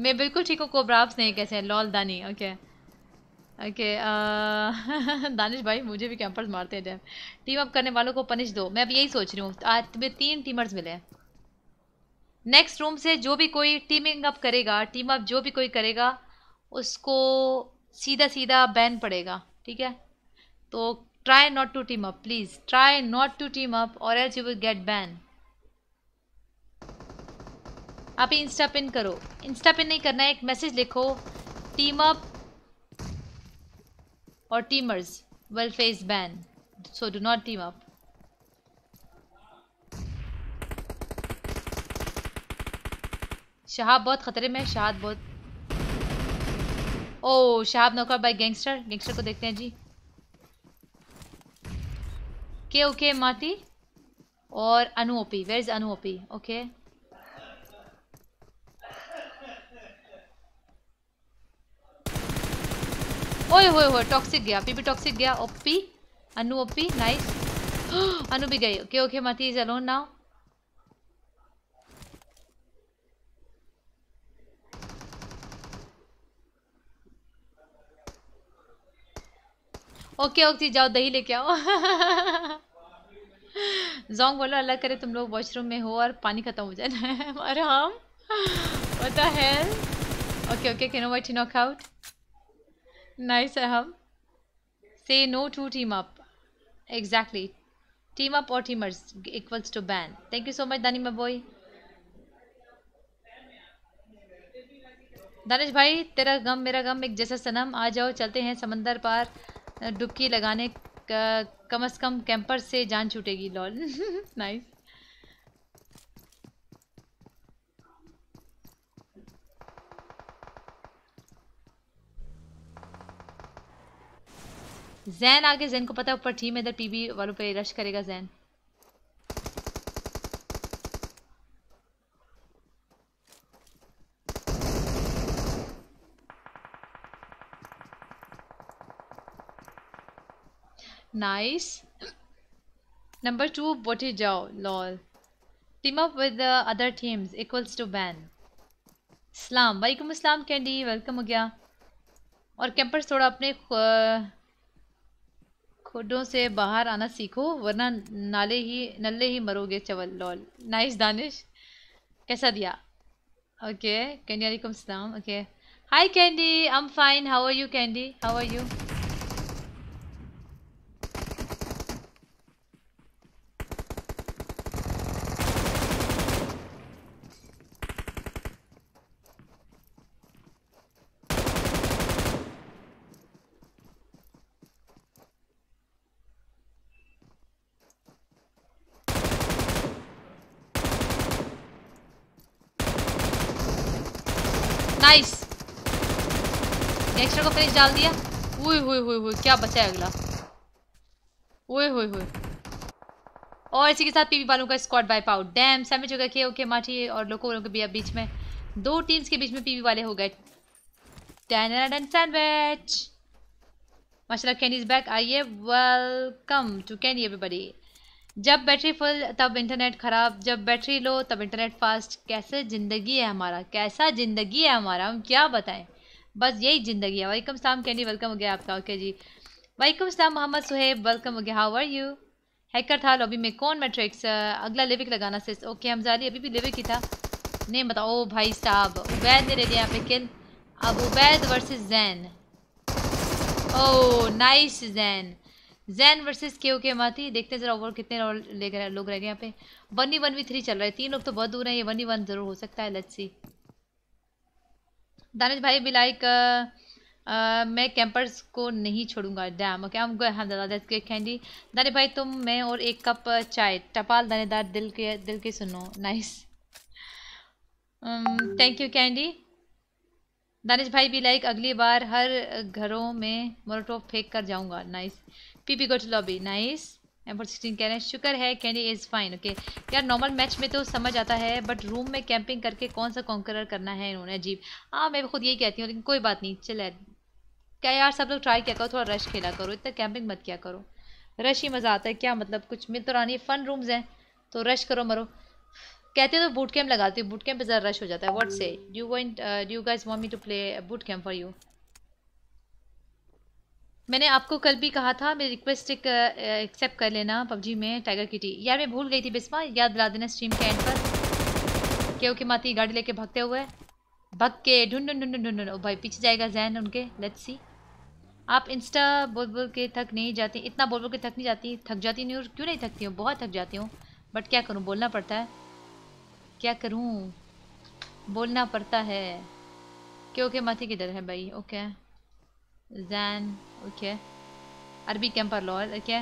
मैं बिल्कुल ठीक हूँ कोबराब्स नहीं कैसे हैं लॉल दानी ओके ओके दानिश भाई मुझे भी कैंपर्स मारते हैं जैम टीम अप करने वालों को पनिश दो मैं अब यही सोच रही हूँ आज तुम्हें तीन टीमर्स मिले नेक्स्ट रूम से जो भी कोई टीमिंग अप करेगा टीम अप जो भी कोई करेगा उसको सीधा सीधा बैन पड़ेगा ठीक है तो try not to team up please try not to team up or else you will get ban आप इंस्टा पिन करो इंस्टा पिन नहीं करना है एक मैसेज लिखो टीम अप और teamers will face ban so do not team up Shahab बहुत खतरे में शहाद बहुत ओ शाहब नौकर बाई गैंगस्टर गैंगस्टर को देखते हैं जी के ओके माती और Anu OP where is Anu OP okay ओए होए होए टॉक्सिक गया पी भी टॉक्सिक गया OP Anu OP nice Anu भी गई okay okay Mathi is alone now okay okay जाओ दही लेके आओ जोंग बोलो अल्लाह करे तुम लोग वॉशरूम में हो और पानी ख़त्म हो जाए और हम पता है okay okay can white knock out nice हम से no to team up exactly team up और teamers equals to ban thank you so much Dani boy Danish भाई तेरा गम मेरा गम एक जैसा सनम आ जाओ चलते हैं समंदर पार डुबकी लगाने का कम अज कम कैंपर से जान छूटेगी लॉल नाइस जैन आगे जैन को पता है ऊपर टीम है इधर पीबी वालों पे रश करेगा Jain nice number two bote jao lol team up with the other teams equals to ban सलाम वालेकुम अस्सलाम कैंडी वेलकम हो गया और कैंपर थोड़ा अपने खुदों से बाहर आना सीखो वरना नाले ही नल्ले ही मरोगे चवल लॉल नाइस दानिश कैसा दिया ओके कैंडी वालेकुम सलाम okay hi candy I am fine how are you candy how are you nice gangster को फिनिश डाल दिया हुई हुई हुई हुई क्या बचा है अगला ओए हुई हुई और इसी के साथ पीवी वालों का squad wipe out damn sandwich हो गया के ओके माठी और लोको वालों के बीच में दो टीम्स के बीच में पीवी वाले हो गए सैंडविच माशाल्लाह कैनी इज बैक आइए वेलकम टू कैनी एवरीबॉडी जब बैटरी फुल तब इंटरनेट ख़राब जब बैटरी लो तब इंटरनेट फास्ट कैसे ज़िंदगी है हमारा कैसा ज़िंदगी है हमारा हम क्या बताएं बस यही ज़िंदगी है वाईकम सलाम कैंडी वेलकम हो गया आपका ओके जी वाईकम सलाम मोहम्मद सुहेब वेलकम हो गया हाउ आर यू हैकर था लॉबी में कौन मैट्रिक्स अगला लिविक लगाना से ओके हमजा जारी अभी भी लिविक ही था नहीं बताओ भाई साहब उबैद ने ले लिया यहाँ पे किल अब Ubaid versus Jain oh nice Jain Jain versus के ओके माथी देखते हैं जरा ओवर कितने लेकर लोग रह गए यहाँ पे one E one v three चल रहा है तीन लोग तो बहुत दूर हैं ये वन ई वन जरूर हो सकता है लच्ची दानिश भाई भी लाइक uh, uh, मैं कैंपर्स को नहीं छोड़ूंगा डैम ओके हम गए हम दादा दस के कैंडी दानिश भाई तुम मैं और एक कप uh, चाय टपाल दानेदार दिल के दिल के सुनो nice thank you candy Danish भाई भी लाइक अगली बार हर घरों में मोरटो फेंक कर जाऊंगा nice PP go to lobby nice M four sixteen कह रहे हैं शुक्र है कैंडी इज़ फाइन ओके यार नॉर्मल मैच में तो समझ आता है बट रूम में कैंपिंग करके कौन सा कॉन्करर करना है इन्होंने अजीब हाँ मैं खुद यही कहती हूँ लेकिन कोई बात नहीं चले क्या यार सब लोग ट्राई किया करो थोड़ा रश खेला करो इतना कैंपिंग मत किया करो रश ही मज़ा आता है क्या मतलब कुछ मिल तो रानी फ़न रूम्स हैं तो रश करो मरो कहते हैं तो बूट कैम्प लगाती हूँ बूट कैम्प पर ज़रा रश हो जाता है what say you want you guys want me to play boot camp for you मैंने आपको कल भी कहा था मेरी रिक्वेस्ट एक एक्सेप्ट कर लेना पबजी में टाइगर किटी यार मैं भूल गई थी बिस्मा याद दिला देना स्ट्रीम के एंड पर क्यों कि माती गाड़ी लेके भागते हुए भग के ढूंढ ढूंढ ढूंढ ढूंढ भाई पीछे जाएगा जैन उनके लेट्स सी आप इंस्टा बोल बोल के थक नहीं जाती इतना बोल बोल के थक नहीं जाती थक जाती नहीं और क्यों नहीं थकती हूँ बहुत थक जाती हूँ बट क्या करूँ बोलना पड़ता है क्या करूँ बोलना पड़ता है क्योंकि माथी किधर है भाई ओके Then, Okay. अरबी कैंपर लॉल ओके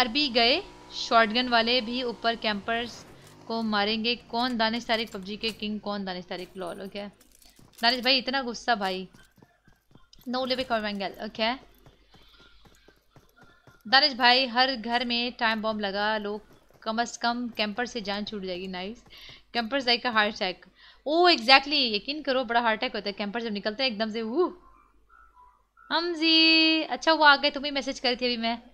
अरबी गए शॉटगन वाले भी ऊपर कैंपर्स को मारेंगे कौन दानिश तारिक पबजी के किंग कौन दानिश तारिक लॉल ओके दानिश भाई इतना गुस्सा भाई नो लिविक और मैंगल ओके दानिश भाई हर घर में टाइम बॉम्ब लगा लोग कम अज कम कैंपर से जान छूट जाएगी नाइस कैंपर का heart attack oh exactly exactly, यकीन करो बड़ा हार्ट अटैक होता है कैंपर जब निकलते हैं एकदम से वो हम जी अच्छा वो आ गए तुम्हें मैसेज करी थी अभी मैं